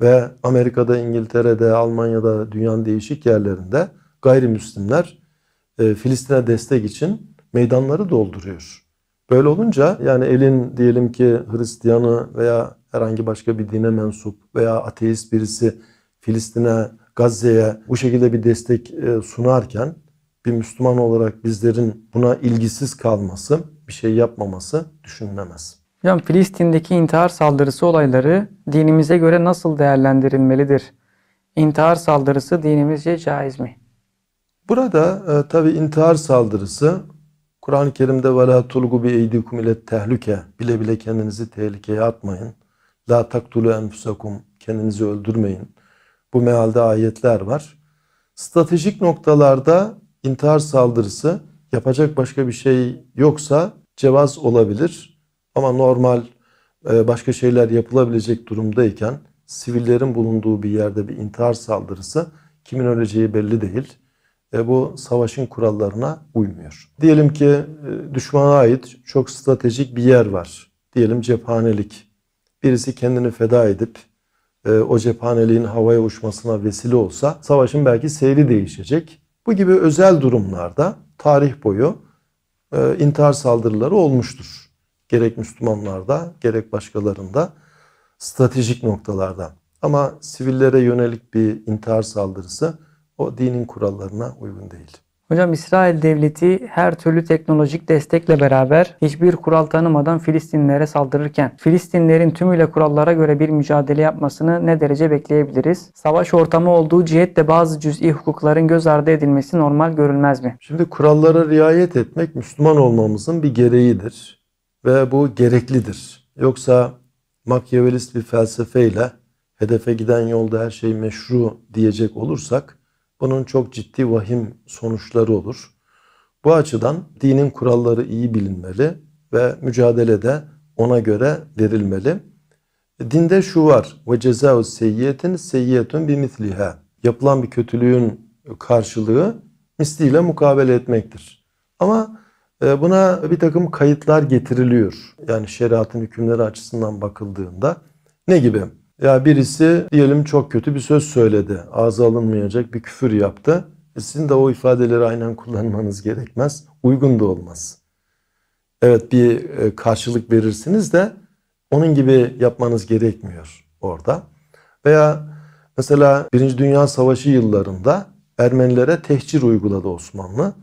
Ve Amerika'da, İngiltere'de, Almanya'da, dünyanın değişik yerlerinde gayrimüslimler e, Filistin'e destek için meydanları dolduruyor. Böyle olunca yani elin diyelim ki Hristiyanı veya herhangi başka bir dine mensup veya ateist birisi Filistin'e, Gazze'ye bu şekilde bir destek e, sunarken bir Müslüman olarak bizlerin buna ilgisiz kalması, bir şey yapmaması düşünülemez. Hocam Filistin'deki intihar saldırısı olayları dinimize göre nasıl değerlendirilmelidir? İntihar saldırısı dinimizce caiz mi? Burada e, tabi intihar saldırısı Kur'an-ı Kerim'de وَلَا تُلْقُ بِاَيْدِكُمْ ile tehlike Bile bile kendinizi tehlikeye atmayın. La taktulu enfusakum kendinizi öldürmeyin. Bu mealde ayetler var. Stratejik noktalarda intihar saldırısı yapacak başka bir şey yoksa cevaz olabilir. Ama normal e, başka şeyler yapılabilecek durumdayken sivillerin bulunduğu bir yerde bir intihar saldırısı kimin öleceği belli değil. E bu savaşın kurallarına uymuyor. Diyelim ki e, düşmana ait çok stratejik bir yer var. Diyelim cephanelik. Birisi kendini feda edip e, o cephaneliğin havaya uçmasına vesile olsa savaşın belki seyri değişecek. Bu gibi özel durumlarda tarih boyu intihar saldırıları olmuştur. Gerek Müslümanlarda gerek başkalarında stratejik noktalarda. Ama sivillere yönelik bir intihar saldırısı o dinin kurallarına uygun değil. Hocam İsrail devleti her türlü teknolojik destekle beraber hiçbir kural tanımadan Filistinlere saldırırken Filistinlerin tümüyle kurallara göre bir mücadele yapmasını ne derece bekleyebiliriz? Savaş ortamı olduğu cihette bazı cüz'i hukukların göz ardı edilmesi normal görülmez mi? Şimdi kurallara riayet etmek Müslüman olmamızın bir gereğidir. Ve bu gereklidir. Yoksa makyavelist bir felsefeyle hedefe giden yolda her şey meşru diyecek olursak bunun çok ciddi vahim sonuçları olur. Bu açıdan dinin kuralları iyi bilinmeli ve mücadelede ona göre verilmeli. Dinde şu var. Ve cezau seyyiyetin seyyiyetun bimitliha. Yapılan bir kötülüğün karşılığı misliyle mukabele etmektir. Ama ee, buna bir takım kayıtlar getiriliyor. Yani şeriatın hükümleri açısından bakıldığında ne gibi? Ya birisi diyelim çok kötü bir söz söyledi. Ağza alınmayacak bir küfür yaptı. E, sizin de o ifadeleri aynen kullanmanız gerekmez. Uygun da olmaz. Evet bir e, karşılık verirsiniz de onun gibi yapmanız gerekmiyor orada. Veya mesela Birinci Dünya Savaşı yıllarında Ermenilere tehcir uyguladı Osmanlı.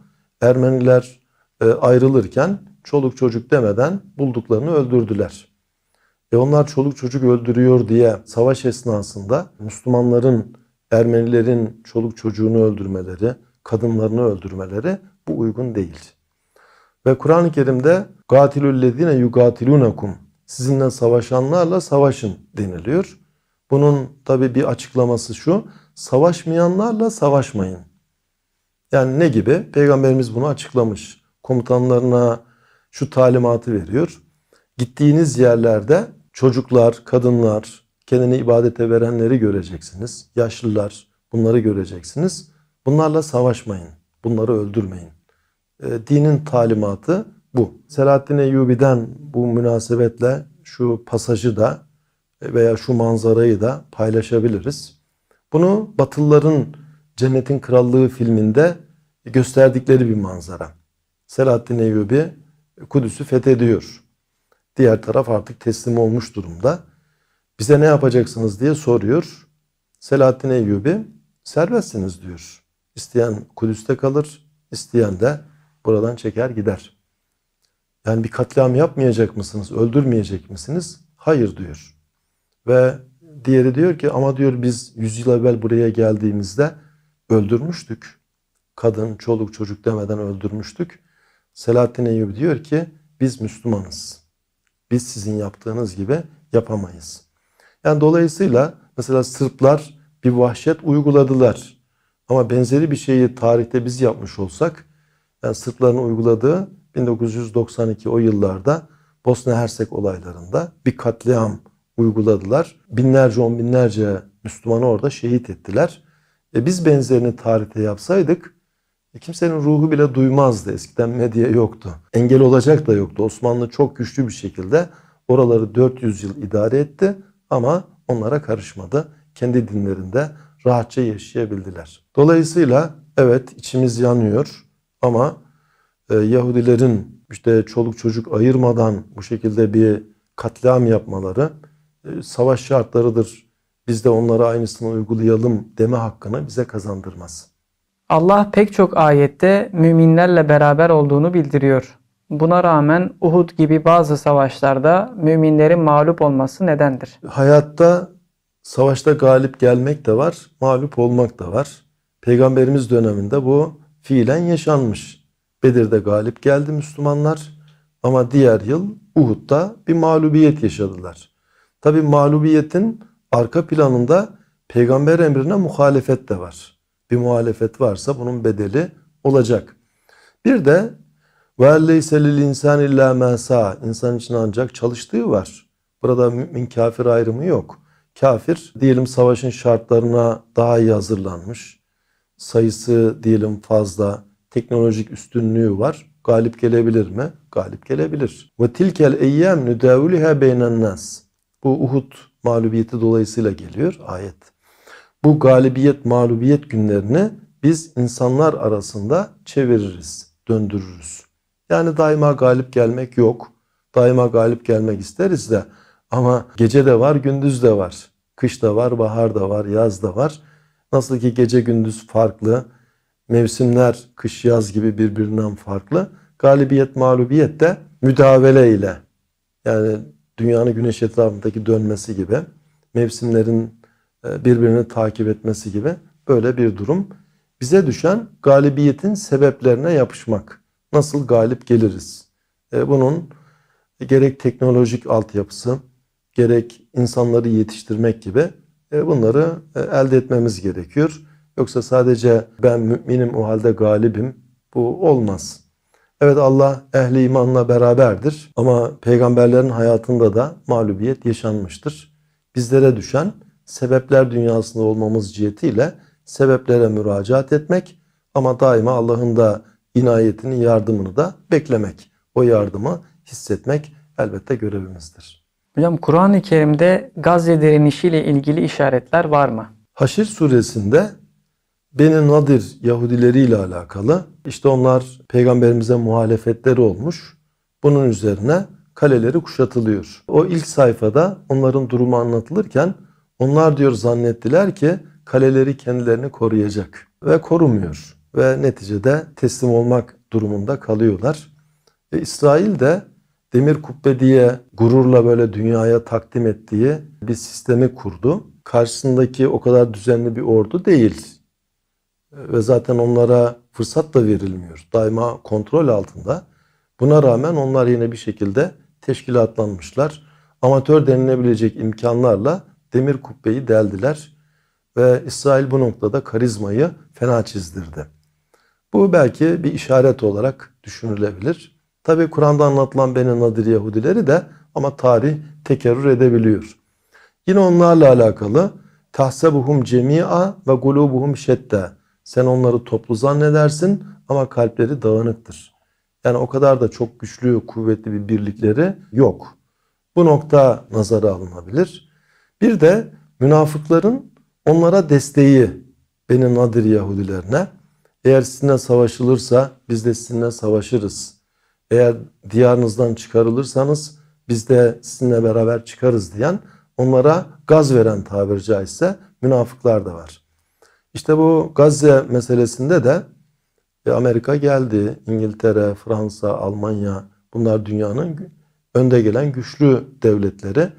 Ermeniler e, ayrılırken çoluk çocuk demeden bulduklarını öldürdüler. E onlar çoluk çocuk öldürüyor diye savaş esnasında Müslümanların, Ermenilerin çoluk çocuğunu öldürmeleri, kadınlarını öldürmeleri bu uygun değil. Ve Kur'an-ı Kerim'de "Gatilüllezine yugatilunakum" sizinle savaşanlarla savaşın deniliyor. Bunun tabi bir açıklaması şu, savaşmayanlarla savaşmayın. Yani ne gibi? Peygamberimiz bunu açıklamış komutanlarına şu talimatı veriyor. Gittiğiniz yerlerde çocuklar, kadınlar, kendini ibadete verenleri göreceksiniz. Yaşlılar, bunları göreceksiniz. Bunlarla savaşmayın. Bunları öldürmeyin. E, dinin talimatı bu. Selahattin Eyyubi'den bu münasebetle şu pasajı da e, veya şu manzarayı da paylaşabiliriz. Bunu Batılıların Cennetin Krallığı filminde gösterdikleri bir manzara. Selahaddin Eyyubi Kudüs'ü fethediyor. Diğer taraf artık teslim olmuş durumda. Bize ne yapacaksınız diye soruyor. Selahaddin Eyyubi serbestsiniz diyor. İsteyen Kudüs'te kalır, isteyen de buradan çeker gider. Yani bir katliam yapmayacak mısınız, öldürmeyecek misiniz? Hayır diyor. Ve diğeri diyor ki ama diyor biz 100 yıl evvel buraya geldiğimizde öldürmüştük. Kadın, çoluk, çocuk demeden öldürmüştük. Selahattin Eyyubi diyor ki biz Müslümanız. Biz sizin yaptığınız gibi yapamayız. Yani dolayısıyla mesela Sırplar bir vahşet uyguladılar. Ama benzeri bir şeyi tarihte biz yapmış olsak yani Sırpların uyguladığı 1992 o yıllarda Bosna Hersek olaylarında bir katliam uyguladılar. Binlerce on binlerce Müslümanı orada şehit ettiler. E biz benzerini tarihte yapsaydık e, kimsenin ruhu bile duymazdı. Eskiden medya yoktu. Engel olacak da yoktu. Osmanlı çok güçlü bir şekilde oraları 400 yıl idare etti ama onlara karışmadı. Kendi dinlerinde rahatça yaşayabildiler. Dolayısıyla evet içimiz yanıyor ama e, Yahudilerin işte çoluk çocuk ayırmadan bu şekilde bir katliam yapmaları e, savaş şartlarıdır. Biz de onlara aynısını uygulayalım deme hakkını bize kazandırmaz. Allah pek çok ayette müminlerle beraber olduğunu bildiriyor. Buna rağmen Uhud gibi bazı savaşlarda müminlerin mağlup olması nedendir? Hayatta savaşta galip gelmek de var, mağlup olmak da var. Peygamberimiz döneminde bu fiilen yaşanmış. Bedir'de galip geldi Müslümanlar ama diğer yıl Uhud'da bir mağlubiyet yaşadılar. Tabi mağlubiyetin arka planında peygamber emrine muhalefet de var bir muhalefet varsa bunun bedeli olacak. Bir de وَاَلَّيْسَ لِلْاِنْسَانِ اِلَّا مَا İnsan için ancak çalıştığı var. Burada mümin kafir ayrımı yok. Kafir diyelim savaşın şartlarına daha iyi hazırlanmış. Sayısı diyelim fazla, teknolojik üstünlüğü var. Galip gelebilir mi? Galip gelebilir. Ve tilkel eyyam nudavulha beynen nas. Bu Uhud mağlubiyeti dolayısıyla geliyor ayet bu galibiyet mağlubiyet günlerini biz insanlar arasında çeviririz, döndürürüz. Yani daima galip gelmek yok. Daima galip gelmek isteriz de ama gece de var, gündüz de var. Kış da var, bahar da var, yaz da var. Nasıl ki gece gündüz farklı, mevsimler kış yaz gibi birbirinden farklı. Galibiyet mağlubiyet de müdavele ile yani dünyanın güneş etrafındaki dönmesi gibi mevsimlerin e, birbirini takip etmesi gibi böyle bir durum. Bize düşen galibiyetin sebeplerine yapışmak. Nasıl galip geliriz? E, bunun gerek teknolojik altyapısı, gerek insanları yetiştirmek gibi e, bunları elde etmemiz gerekiyor. Yoksa sadece ben müminim o halde galibim bu olmaz. Evet Allah ehli imanla beraberdir ama peygamberlerin hayatında da mağlubiyet yaşanmıştır. Bizlere düşen sebepler dünyasında olmamız cihetiyle sebeplere müracaat etmek ama daima Allah'ın da inayetini, yardımını da beklemek. O yardımı hissetmek elbette görevimizdir. Hocam Kur'an-ı Kerim'de Gazze direnişiyle ilgili işaretler var mı? Haşir suresinde Beni Nadir Yahudileri ile alakalı işte onlar peygamberimize muhalefetleri olmuş. Bunun üzerine kaleleri kuşatılıyor. O ilk sayfada onların durumu anlatılırken onlar diyor zannettiler ki kaleleri kendilerini koruyacak ve korumuyor ve neticede teslim olmak durumunda kalıyorlar. E, İsrail de demir kubbe diye gururla böyle dünyaya takdim ettiği bir sistemi kurdu. Karşısındaki o kadar düzenli bir ordu değil. E, ve zaten onlara fırsat da verilmiyor. Daima kontrol altında. Buna rağmen onlar yine bir şekilde teşkilatlanmışlar. Amatör denilebilecek imkanlarla demir kubbeyi deldiler ve İsrail bu noktada karizmayı fena çizdirdi. Bu belki bir işaret olarak düşünülebilir. Tabi Kur'an'da anlatılan Beni Nadir Yahudileri de ama tarih tekerrür edebiliyor. Yine onlarla alakalı tahsebuhum cemi'a ve gulubuhum şette. Sen onları toplu zannedersin ama kalpleri dağınıktır. Yani o kadar da çok güçlü, kuvvetli bir birlikleri yok. Bu nokta nazara alınabilir. Bir de münafıkların onlara desteği beni nadir Yahudilerine. Eğer sizinle savaşılırsa biz de sizinle savaşırız. Eğer diyarınızdan çıkarılırsanız biz de sizinle beraber çıkarız diyen onlara gaz veren tabiri caizse münafıklar da var. İşte bu Gazze meselesinde de e, Amerika geldi, İngiltere, Fransa, Almanya bunlar dünyanın önde gelen güçlü devletleri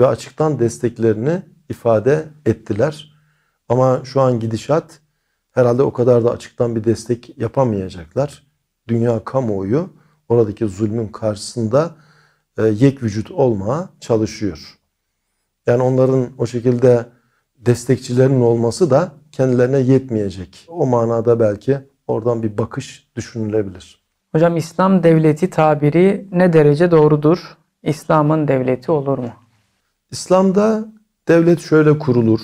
ve açıktan desteklerini ifade ettiler. Ama şu an gidişat herhalde o kadar da açıktan bir destek yapamayacaklar. Dünya kamuoyu oradaki zulmün karşısında e, yek vücut olmaya çalışıyor. Yani onların o şekilde destekçilerinin olması da kendilerine yetmeyecek. O manada belki oradan bir bakış düşünülebilir. Hocam İslam devleti tabiri ne derece doğrudur? İslam'ın devleti olur mu? İslam'da devlet şöyle kurulur,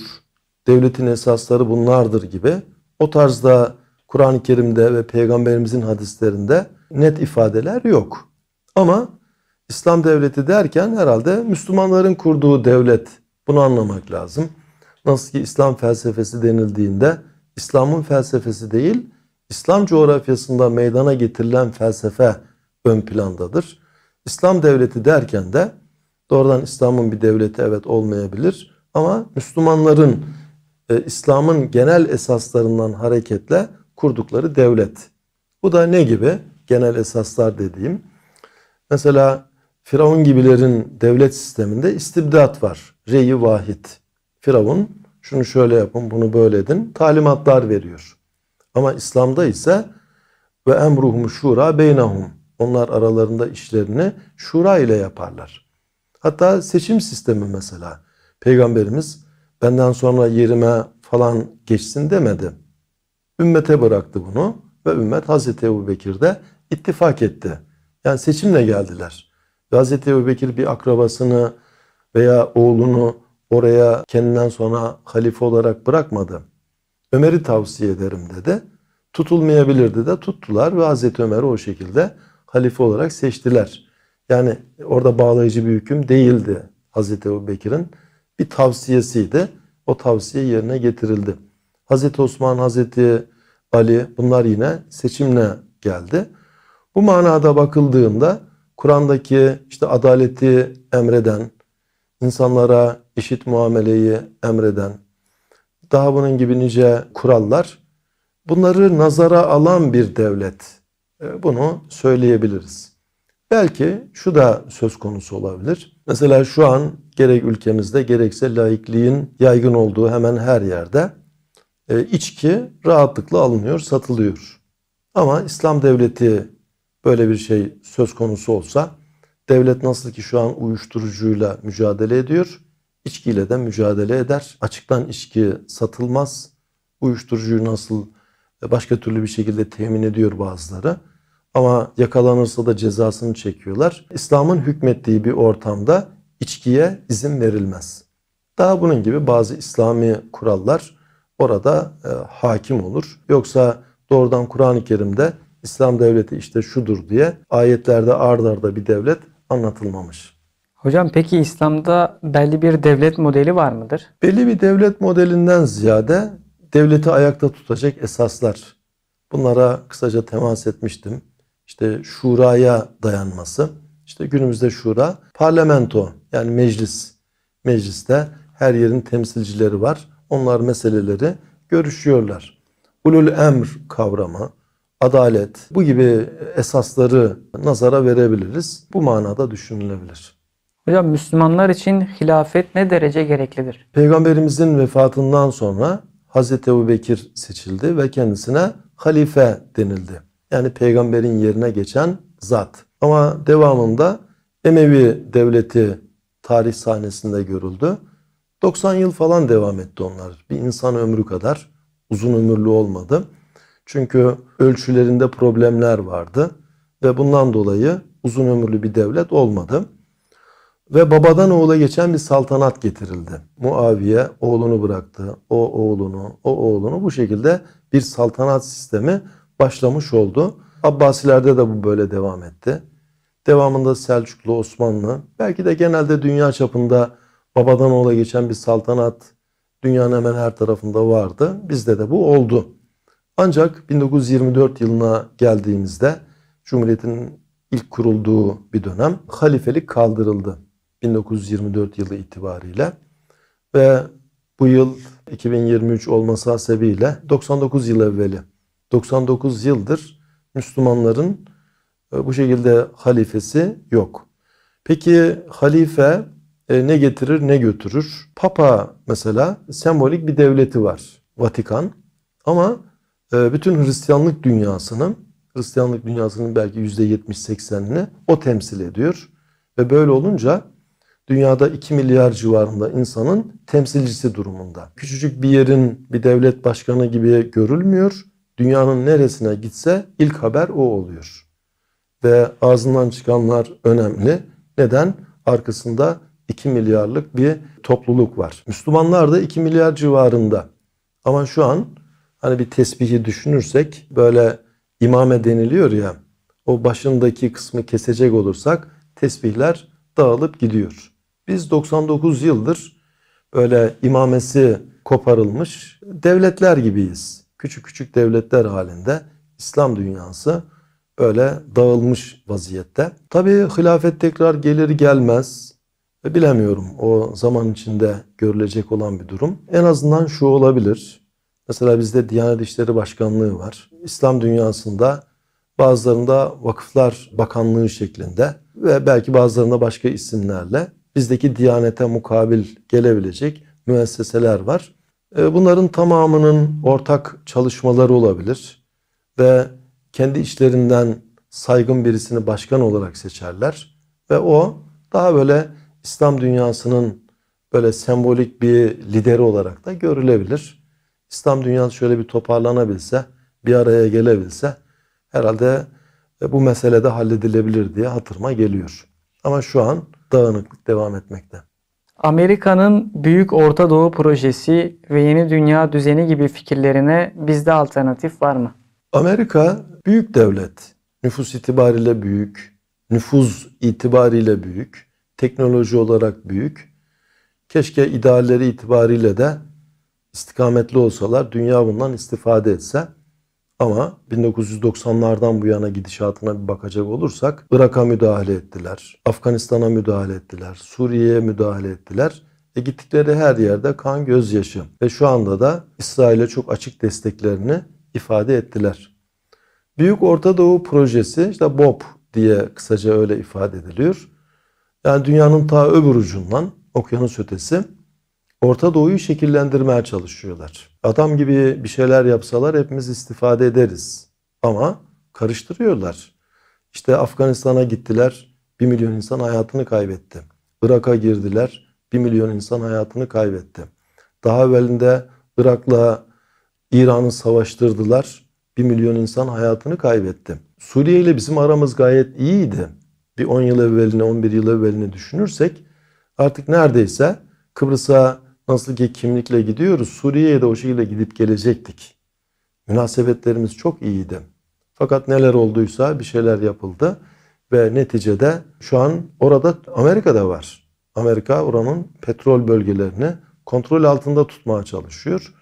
devletin esasları bunlardır gibi o tarzda Kur'an-ı Kerim'de ve Peygamberimizin hadislerinde net ifadeler yok. Ama İslam devleti derken herhalde Müslümanların kurduğu devlet bunu anlamak lazım. Nasıl ki İslam felsefesi denildiğinde İslam'ın felsefesi değil, İslam coğrafyasında meydana getirilen felsefe ön plandadır. İslam devleti derken de Doğrudan İslam'ın bir devleti evet olmayabilir ama Müslümanların e, İslam'ın genel esaslarından hareketle kurdukları devlet. Bu da ne gibi? Genel esaslar dediğim. Mesela Firavun gibilerin devlet sisteminde istibdat var. Reyi vahid. Firavun şunu şöyle yapın, bunu böyle edin. Talimatlar veriyor. Ama İslam'da ise ve emruhum şura beynahum. Onlar aralarında işlerini şura ile yaparlar. Hatta seçim sistemi mesela. Peygamberimiz benden sonra yerime falan geçsin demedi. Ümmete bıraktı bunu ve ümmet Hazreti Ebu Bekir'de ittifak etti. Yani seçimle geldiler. Ve Hazreti Ebu Bekir bir akrabasını veya oğlunu oraya kendinden sonra halife olarak bırakmadı. Ömer'i tavsiye ederim dedi. Tutulmayabilirdi de tuttular ve Hazreti Ömer'i o şekilde halife olarak seçtiler. Yani orada bağlayıcı bir hüküm değildi Hazreti Ebu Bekir'in. Bir tavsiyesiydi. O tavsiye yerine getirildi. Hazreti Osman, Hazreti Ali bunlar yine seçimle geldi. Bu manada bakıldığında Kur'an'daki işte adaleti emreden, insanlara eşit muameleyi emreden, daha bunun gibi nice kurallar bunları nazara alan bir devlet. E, bunu söyleyebiliriz. Belki şu da söz konusu olabilir. Mesela şu an gerek ülkemizde gerekse laikliğin yaygın olduğu hemen her yerde e, içki rahatlıkla alınıyor, satılıyor. Ama İslam devleti böyle bir şey söz konusu olsa devlet nasıl ki şu an uyuşturucuyla mücadele ediyor, içkiyle de mücadele eder. Açıktan içki satılmaz. Uyuşturucuyu nasıl e, başka türlü bir şekilde temin ediyor bazıları. Ama yakalanırsa da cezasını çekiyorlar. İslam'ın hükmettiği bir ortamda içkiye izin verilmez. Daha bunun gibi bazı İslami kurallar orada e, hakim olur. Yoksa doğrudan Kur'an-ı Kerim'de İslam devleti işte şudur diye ayetlerde ard arda bir devlet anlatılmamış. Hocam peki İslam'da belli bir devlet modeli var mıdır? Belli bir devlet modelinden ziyade devleti ayakta tutacak esaslar. Bunlara kısaca temas etmiştim işte şuraya dayanması. İşte günümüzde şura parlamento yani meclis. Mecliste her yerin temsilcileri var. Onlar meseleleri görüşüyorlar. Ulul emr kavramı, adalet bu gibi esasları nazara verebiliriz. Bu manada düşünülebilir. Hocam Müslümanlar için hilafet ne derece gereklidir? Peygamberimizin vefatından sonra Hazreti Ebu Bekir seçildi ve kendisine halife denildi. Yani peygamberin yerine geçen zat. Ama devamında Emevi devleti tarih sahnesinde görüldü. 90 yıl falan devam etti onlar. Bir insan ömrü kadar uzun ömürlü olmadı. Çünkü ölçülerinde problemler vardı ve bundan dolayı uzun ömürlü bir devlet olmadı. Ve babadan oğula geçen bir saltanat getirildi. Muaviye oğlunu bıraktı, o oğlunu, o oğlunu bu şekilde bir saltanat sistemi başlamış oldu. Abbasilerde de bu böyle devam etti. Devamında Selçuklu, Osmanlı, belki de genelde dünya çapında babadan oğula geçen bir saltanat dünyanın hemen her tarafında vardı. Bizde de bu oldu. Ancak 1924 yılına geldiğimizde Cumhuriyet'in ilk kurulduğu bir dönem halifelik kaldırıldı 1924 yılı itibariyle ve bu yıl 2023 olması hasebiyle 99 yıl evveli 99 yıldır Müslümanların e, bu şekilde halifesi yok. Peki halife e, ne getirir ne götürür? Papa mesela sembolik bir devleti var Vatikan ama e, bütün Hristiyanlık dünyasının Hristiyanlık dünyasının belki %70-80'ini o temsil ediyor. Ve böyle olunca dünyada 2 milyar civarında insanın temsilcisi durumunda. Küçücük bir yerin bir devlet başkanı gibi görülmüyor dünyanın neresine gitse ilk haber o oluyor. Ve ağzından çıkanlar önemli. Neden? Arkasında 2 milyarlık bir topluluk var. Müslümanlar da 2 milyar civarında. Ama şu an hani bir tesbihi düşünürsek böyle imame deniliyor ya o başındaki kısmı kesecek olursak tesbihler dağılıp gidiyor. Biz 99 yıldır böyle imamesi koparılmış devletler gibiyiz küçük küçük devletler halinde İslam dünyası böyle dağılmış vaziyette. Tabi hilafet tekrar gelir gelmez e, bilemiyorum o zaman içinde görülecek olan bir durum. En azından şu olabilir. Mesela bizde Diyanet İşleri Başkanlığı var. İslam dünyasında bazılarında Vakıflar Bakanlığı şeklinde ve belki bazılarında başka isimlerle bizdeki Diyanete mukabil gelebilecek müesseseler var. E, bunların tamamının ortak çalışmaları olabilir ve kendi içlerinden saygın birisini başkan olarak seçerler ve o daha böyle İslam dünyasının böyle sembolik bir lideri olarak da görülebilir. İslam dünyası şöyle bir toparlanabilse, bir araya gelebilse herhalde e, bu mesele de halledilebilir diye hatırıma geliyor. Ama şu an dağınıklık devam etmekte. Amerika'nın Büyük Orta Doğu Projesi ve Yeni Dünya Düzeni gibi fikirlerine bizde alternatif var mı? Amerika büyük devlet. Nüfus itibariyle büyük, nüfuz itibariyle büyük, teknoloji olarak büyük. Keşke idealleri itibariyle de istikametli olsalar, dünya bundan istifade etse. Ama 1990'lardan bu yana gidişatına bir bakacak olursak Irak'a müdahale ettiler, Afganistan'a müdahale ettiler, Suriye'ye müdahale ettiler. E gittikleri her yerde kan gözyaşı ve şu anda da İsrail'e çok açık desteklerini ifade ettiler. Büyük Orta Doğu projesi işte BOP diye kısaca öyle ifade ediliyor. Yani dünyanın ta öbür ucundan okyanus ötesi Orta Doğu'yu şekillendirmeye çalışıyorlar. Adam gibi bir şeyler yapsalar hepimiz istifade ederiz. Ama karıştırıyorlar. İşte Afganistan'a gittiler, bir milyon insan hayatını kaybetti. Irak'a girdiler, bir milyon insan hayatını kaybetti. Daha evvelinde Irak'la İran'ı savaştırdılar, bir milyon insan hayatını kaybetti. Suriye ile bizim aramız gayet iyiydi. Bir 10 yıl evvelini, 11 yıl evvelini düşünürsek artık neredeyse Kıbrıs'a Nasıl ki kimlikle gidiyoruz, Suriye'ye de o şekilde gidip gelecektik. Münasebetlerimiz çok iyiydi. Fakat neler olduysa bir şeyler yapıldı ve neticede şu an orada Amerika'da var. Amerika oranın petrol bölgelerini kontrol altında tutmaya çalışıyor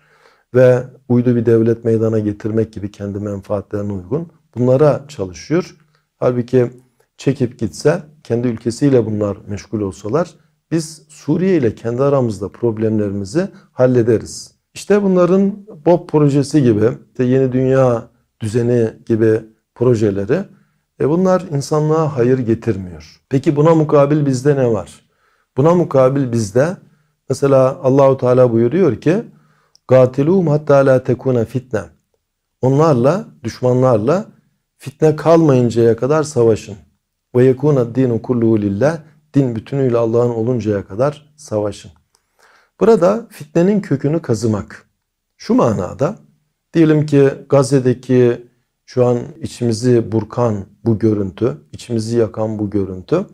ve uydu bir devlet meydana getirmek gibi kendi menfaatlerine uygun bunlara çalışıyor. Halbuki çekip gitse kendi ülkesiyle bunlar meşgul olsalar biz Suriye ile kendi aramızda problemlerimizi hallederiz. İşte bunların BOP projesi gibi, işte yeni dünya düzeni gibi projeleri e bunlar insanlığa hayır getirmiyor. Peki buna mukabil bizde ne var? Buna mukabil bizde mesela Allahu Teala buyuruyor ki Gatiluhum hatta la tekuna fitne. Onlarla, düşmanlarla fitne kalmayıncaya kadar savaşın. Ve yekuna dinu kulluhu lillah. Din bütünüyle Allah'ın oluncaya kadar savaşın. Burada fitnenin kökünü kazımak. Şu manada diyelim ki Gazze'deki şu an içimizi burkan bu görüntü, içimizi yakan bu görüntü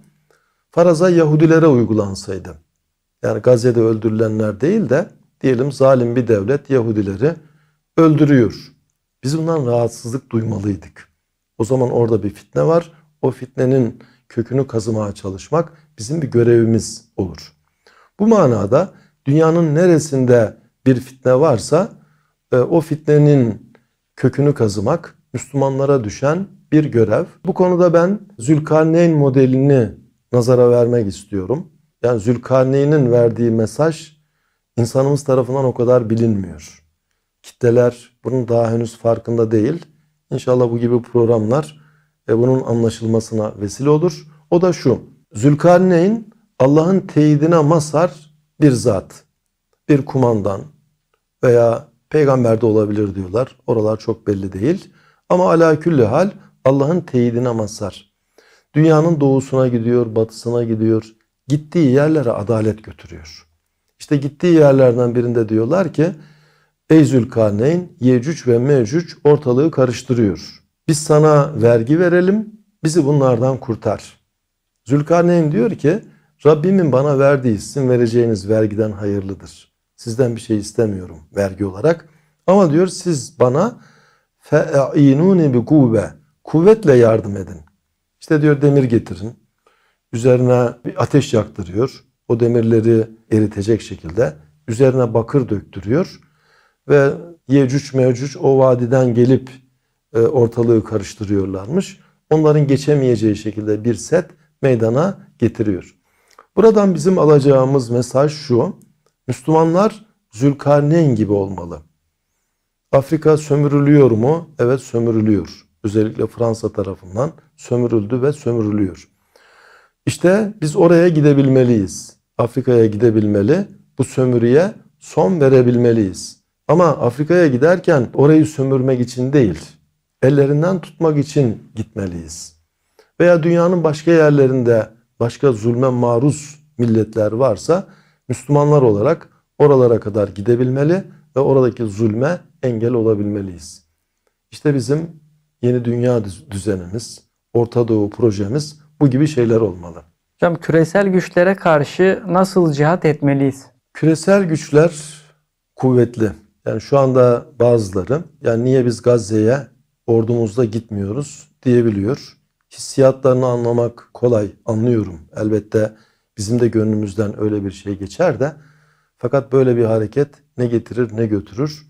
faraza Yahudilere uygulansaydı. Yani Gazze'de öldürülenler değil de diyelim zalim bir devlet Yahudileri öldürüyor. Biz bundan rahatsızlık duymalıydık. O zaman orada bir fitne var. O fitnenin kökünü kazımaya çalışmak bizim bir görevimiz olur. Bu manada dünyanın neresinde bir fitne varsa e, o fitnenin kökünü kazımak Müslümanlara düşen bir görev. Bu konuda ben Zülkarneyn modelini nazara vermek istiyorum. Yani Zülkarneyn'in verdiği mesaj insanımız tarafından o kadar bilinmiyor. Kitleler bunun daha henüz farkında değil. İnşallah bu gibi programlar e, bunun anlaşılmasına vesile olur. O da şu, Zülkarneyn Allah'ın teyidine mazhar bir zat, bir kumandan veya peygamber de olabilir diyorlar. Oralar çok belli değil. Ama ala külli hal Allah'ın teyidine mazhar. Dünyanın doğusuna gidiyor, batısına gidiyor. Gittiği yerlere adalet götürüyor. İşte gittiği yerlerden birinde diyorlar ki Ey Zülkarneyn, Yecüc ve Mecüc ortalığı karıştırıyor. Biz sana vergi verelim, bizi bunlardan kurtar.'' Zülkarneyn diyor ki Rabbimin bana verdiği sizin vereceğiniz vergiden hayırlıdır. Sizden bir şey istemiyorum vergi olarak. Ama diyor siz bana fe'inuni bi kuvve kuvvetle yardım edin. İşte diyor demir getirin. Üzerine bir ateş yaktırıyor. O demirleri eritecek şekilde üzerine bakır döktürüyor ve Yecüc Mevcüc o vadiden gelip e, ortalığı karıştırıyorlarmış. Onların geçemeyeceği şekilde bir set meydana getiriyor. Buradan bizim alacağımız mesaj şu. Müslümanlar Zülkarneyn gibi olmalı. Afrika sömürülüyor mu? Evet sömürülüyor. Özellikle Fransa tarafından sömürüldü ve sömürülüyor. İşte biz oraya gidebilmeliyiz. Afrika'ya gidebilmeli. Bu sömürüye son verebilmeliyiz. Ama Afrika'ya giderken orayı sömürmek için değil, ellerinden tutmak için gitmeliyiz veya dünyanın başka yerlerinde başka zulme maruz milletler varsa Müslümanlar olarak oralara kadar gidebilmeli ve oradaki zulme engel olabilmeliyiz. İşte bizim yeni dünya düzenimiz, Orta Doğu projemiz bu gibi şeyler olmalı. Hocam küresel güçlere karşı nasıl cihat etmeliyiz? Küresel güçler kuvvetli. Yani şu anda bazıları yani niye biz Gazze'ye ordumuzla gitmiyoruz diyebiliyor hissiyatlarını anlamak kolay anlıyorum. Elbette bizim de gönlümüzden öyle bir şey geçer de fakat böyle bir hareket ne getirir ne götürür.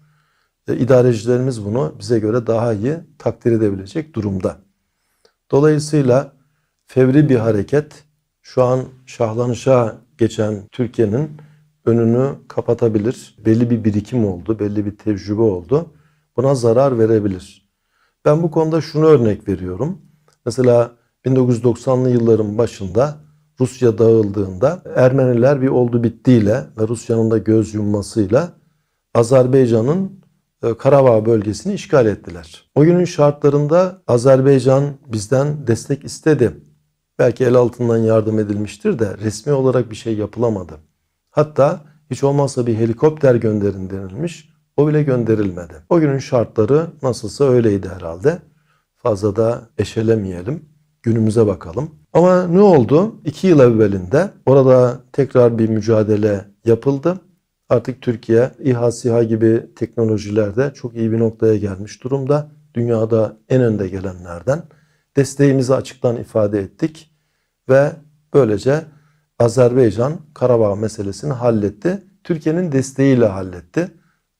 E, idarecilerimiz bunu bize göre daha iyi takdir edebilecek durumda. Dolayısıyla fevri bir hareket şu an şahlanışa geçen Türkiye'nin önünü kapatabilir. Belli bir birikim oldu, belli bir tecrübe oldu. Buna zarar verebilir. Ben bu konuda şunu örnek veriyorum. Mesela 1990'lı yılların başında Rusya dağıldığında Ermeniler bir oldu bittiyle ve Rusya'nın da göz yummasıyla Azerbaycan'ın e, Karabağ bölgesini işgal ettiler. O günün şartlarında Azerbaycan bizden destek istedi. Belki el altından yardım edilmiştir de resmi olarak bir şey yapılamadı. Hatta hiç olmazsa bir helikopter gönderin denilmiş. O bile gönderilmedi. O günün şartları nasılsa öyleydi herhalde fazla da eşelemeyelim. Günümüze bakalım. Ama ne oldu? İki yıl evvelinde orada tekrar bir mücadele yapıldı. Artık Türkiye İHA, SİHA gibi teknolojilerde çok iyi bir noktaya gelmiş durumda. Dünyada en önde gelenlerden. Desteğimizi açıktan ifade ettik ve böylece Azerbaycan Karabağ meselesini halletti. Türkiye'nin desteğiyle halletti.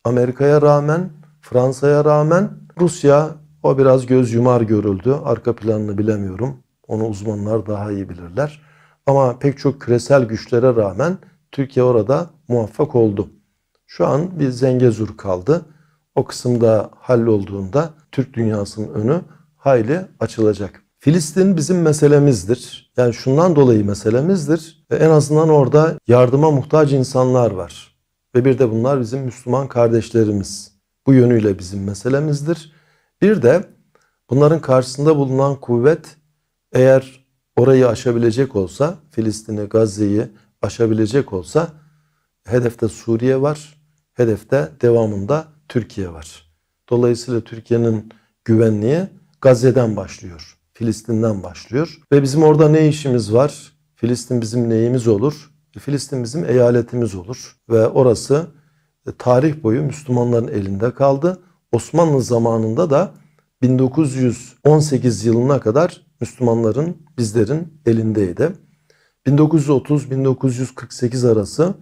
Amerika'ya rağmen, Fransa'ya rağmen Rusya o biraz göz yumar görüldü. Arka planını bilemiyorum. Onu uzmanlar daha iyi bilirler. Ama pek çok küresel güçlere rağmen Türkiye orada muvaffak oldu. Şu an bir Zengezur kaldı. O kısımda hallolduğunda Türk dünyasının önü hayli açılacak. Filistin bizim meselemizdir. Yani şundan dolayı meselemizdir. En azından orada yardıma muhtaç insanlar var. Ve bir de bunlar bizim Müslüman kardeşlerimiz. Bu yönüyle bizim meselemizdir. Bir de bunların karşısında bulunan kuvvet eğer orayı aşabilecek olsa, Filistin'i, Gazze'yi aşabilecek olsa hedefte Suriye var, hedefte devamında Türkiye var. Dolayısıyla Türkiye'nin güvenliği Gazze'den başlıyor, Filistin'den başlıyor. Ve bizim orada ne işimiz var? Filistin bizim neyimiz olur? E, Filistin bizim eyaletimiz olur ve orası e, tarih boyu Müslümanların elinde kaldı Osmanlı zamanında da 1918 yılına kadar Müslümanların bizlerin elindeydi. 1930-1948 arası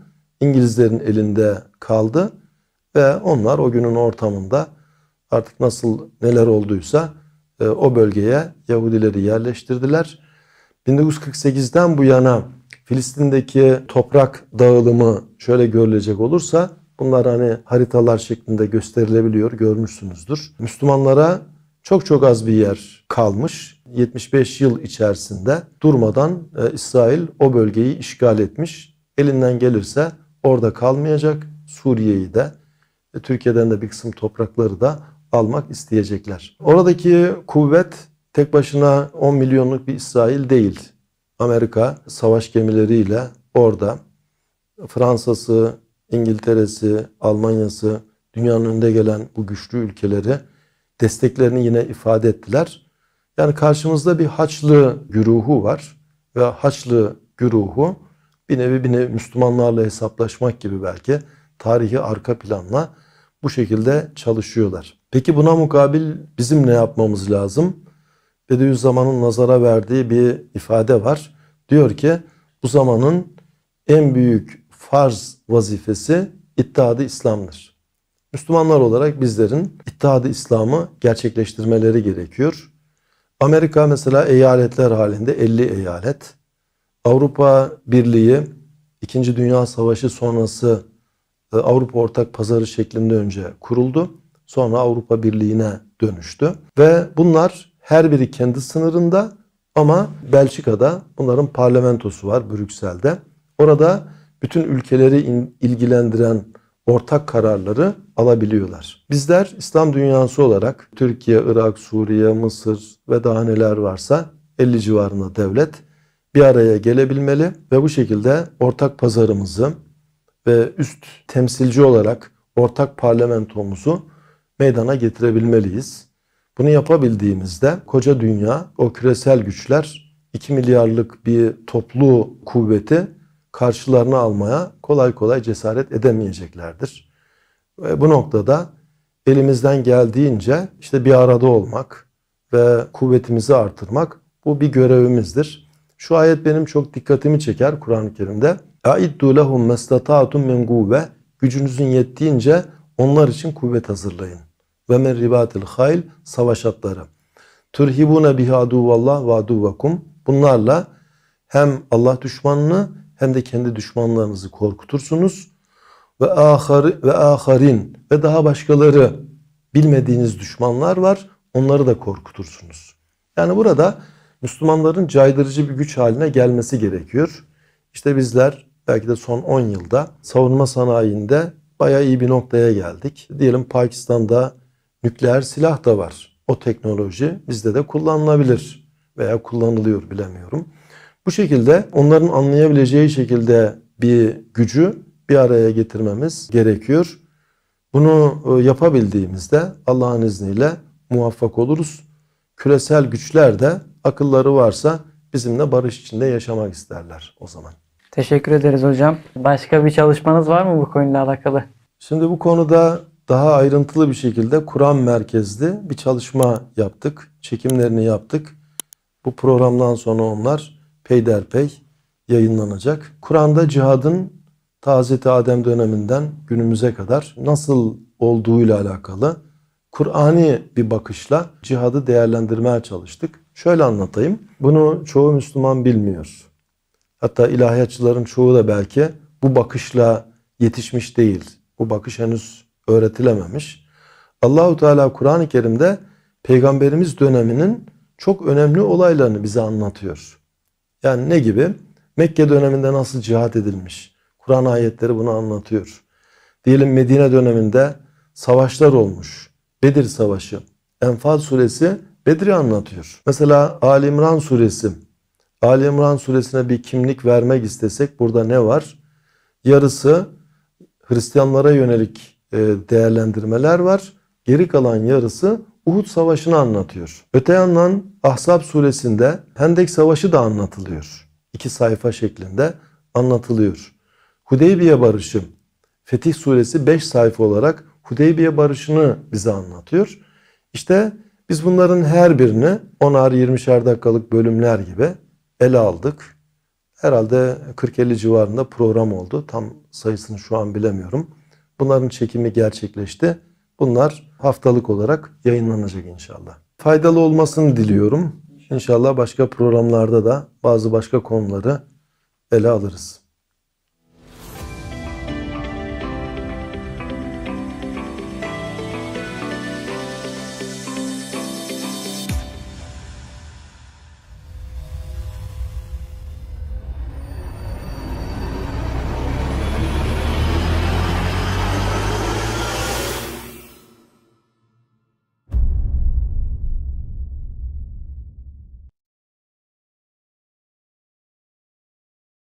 İngilizlerin elinde kaldı ve onlar o günün ortamında artık nasıl neler olduysa e, o bölgeye Yahudileri yerleştirdiler. 1948'den bu yana Filistin'deki toprak dağılımı şöyle görülecek olursa Bunlar hani haritalar şeklinde gösterilebiliyor, görmüşsünüzdür. Müslümanlara çok çok az bir yer kalmış. 75 yıl içerisinde durmadan e, İsrail o bölgeyi işgal etmiş. Elinden gelirse orada kalmayacak. Suriye'yi de e, Türkiye'den de bir kısım toprakları da almak isteyecekler. Oradaki kuvvet tek başına 10 milyonluk bir İsrail değil. Amerika savaş gemileriyle orada Fransa'sı, İngiltere'si, Almanya'sı, dünyanın önde gelen bu güçlü ülkeleri desteklerini yine ifade ettiler. Yani karşımızda bir Haçlı güruhu var ve Haçlı güruhu bir nevi bir nevi Müslümanlarla hesaplaşmak gibi belki tarihi arka planla bu şekilde çalışıyorlar. Peki buna mukabil bizim ne yapmamız lazım? Bediüzzaman'ın nazara verdiği bir ifade var. Diyor ki bu zamanın en büyük farz vazifesi İttihadı İslam'dır. Müslümanlar olarak bizlerin İttihadı İslam'ı gerçekleştirmeleri gerekiyor. Amerika mesela eyaletler halinde 50 eyalet. Avrupa Birliği 2. Dünya Savaşı sonrası e, Avrupa Ortak Pazarı şeklinde önce kuruldu. Sonra Avrupa Birliği'ne dönüştü. Ve bunlar her biri kendi sınırında ama Belçika'da bunların parlamentosu var Brüksel'de. Orada bütün ülkeleri ilgilendiren ortak kararları alabiliyorlar. Bizler İslam dünyası olarak Türkiye, Irak, Suriye, Mısır ve daha neler varsa 50 civarında devlet bir araya gelebilmeli ve bu şekilde ortak pazarımızı ve üst temsilci olarak ortak parlamentomuzu meydana getirebilmeliyiz. Bunu yapabildiğimizde koca dünya, o küresel güçler 2 milyarlık bir toplu kuvveti karşılarına almaya kolay kolay cesaret edemeyeceklerdir. Ve bu noktada elimizden geldiğince işte bir arada olmak ve kuvvetimizi artırmak bu bir görevimizdir. Şu ayet benim çok dikkatimi çeker Kur'an-ı Kerim'de. اَعِدُّ لَهُمْ مَسْتَطَعْتُمْün مِنْ قُوَّةِ Gücünüzün yettiğince onlar için kuvvet hazırlayın. Ve men ribatil hayl savaş atları. Turhibuna biha aduvallah ve Bunlarla hem Allah düşmanını hem de kendi düşmanlarınızı korkutursunuz ve ahari ve aharin ve daha başkaları bilmediğiniz düşmanlar var. Onları da korkutursunuz. Yani burada Müslümanların caydırıcı bir güç haline gelmesi gerekiyor. İşte bizler belki de son 10 yılda savunma sanayinde bayağı iyi bir noktaya geldik. Diyelim Pakistan'da nükleer silah da var. O teknoloji bizde de kullanılabilir veya kullanılıyor bilemiyorum. Bu şekilde onların anlayabileceği şekilde bir gücü bir araya getirmemiz gerekiyor. Bunu e, yapabildiğimizde Allah'ın izniyle muvaffak oluruz. Küresel güçler de akılları varsa bizimle barış içinde yaşamak isterler o zaman. Teşekkür ederiz hocam. Başka bir çalışmanız var mı bu konuyla alakalı? Şimdi bu konuda daha ayrıntılı bir şekilde Kur'an merkezli bir çalışma yaptık. Çekimlerini yaptık. Bu programdan sonra onlar peyderpey yayınlanacak. Kur'an'da cihadın Hazreti Adem döneminden günümüze kadar nasıl olduğuyla alakalı Kur'ani bir bakışla cihadı değerlendirmeye çalıştık. Şöyle anlatayım. Bunu çoğu Müslüman bilmiyor. Hatta ilahiyatçıların çoğu da belki bu bakışla yetişmiş değil. Bu bakış henüz öğretilememiş. Allahu Teala Kur'an-ı Kerim'de peygamberimiz döneminin çok önemli olaylarını bize anlatıyor. Yani ne gibi? Mekke döneminde nasıl cihat edilmiş? Kur'an ayetleri bunu anlatıyor. Diyelim Medine döneminde savaşlar olmuş. Bedir Savaşı. Enfal suresi Bedir'i anlatıyor. Mesela Ali İmran suresi. Ali İmran suresine bir kimlik vermek istesek burada ne var? Yarısı Hristiyanlara yönelik e, değerlendirmeler var. Geri kalan yarısı Uhud Savaşı'nı anlatıyor. Öte yandan Ahzab suresinde Hendek Savaşı da anlatılıyor. İki sayfa şeklinde anlatılıyor. Hudeybiye Barışı, Fetih suresi 5 sayfa olarak Hudeybiye Barışı'nı bize anlatıyor. İşte biz bunların her birini 10'ar 20'şer dakikalık bölümler gibi ele aldık. Herhalde 40-50 civarında program oldu. Tam sayısını şu an bilemiyorum. Bunların çekimi gerçekleşti. Bunlar haftalık olarak yayınlanacak inşallah. Faydalı olmasını diliyorum. İnşallah başka programlarda da bazı başka konuları ele alırız.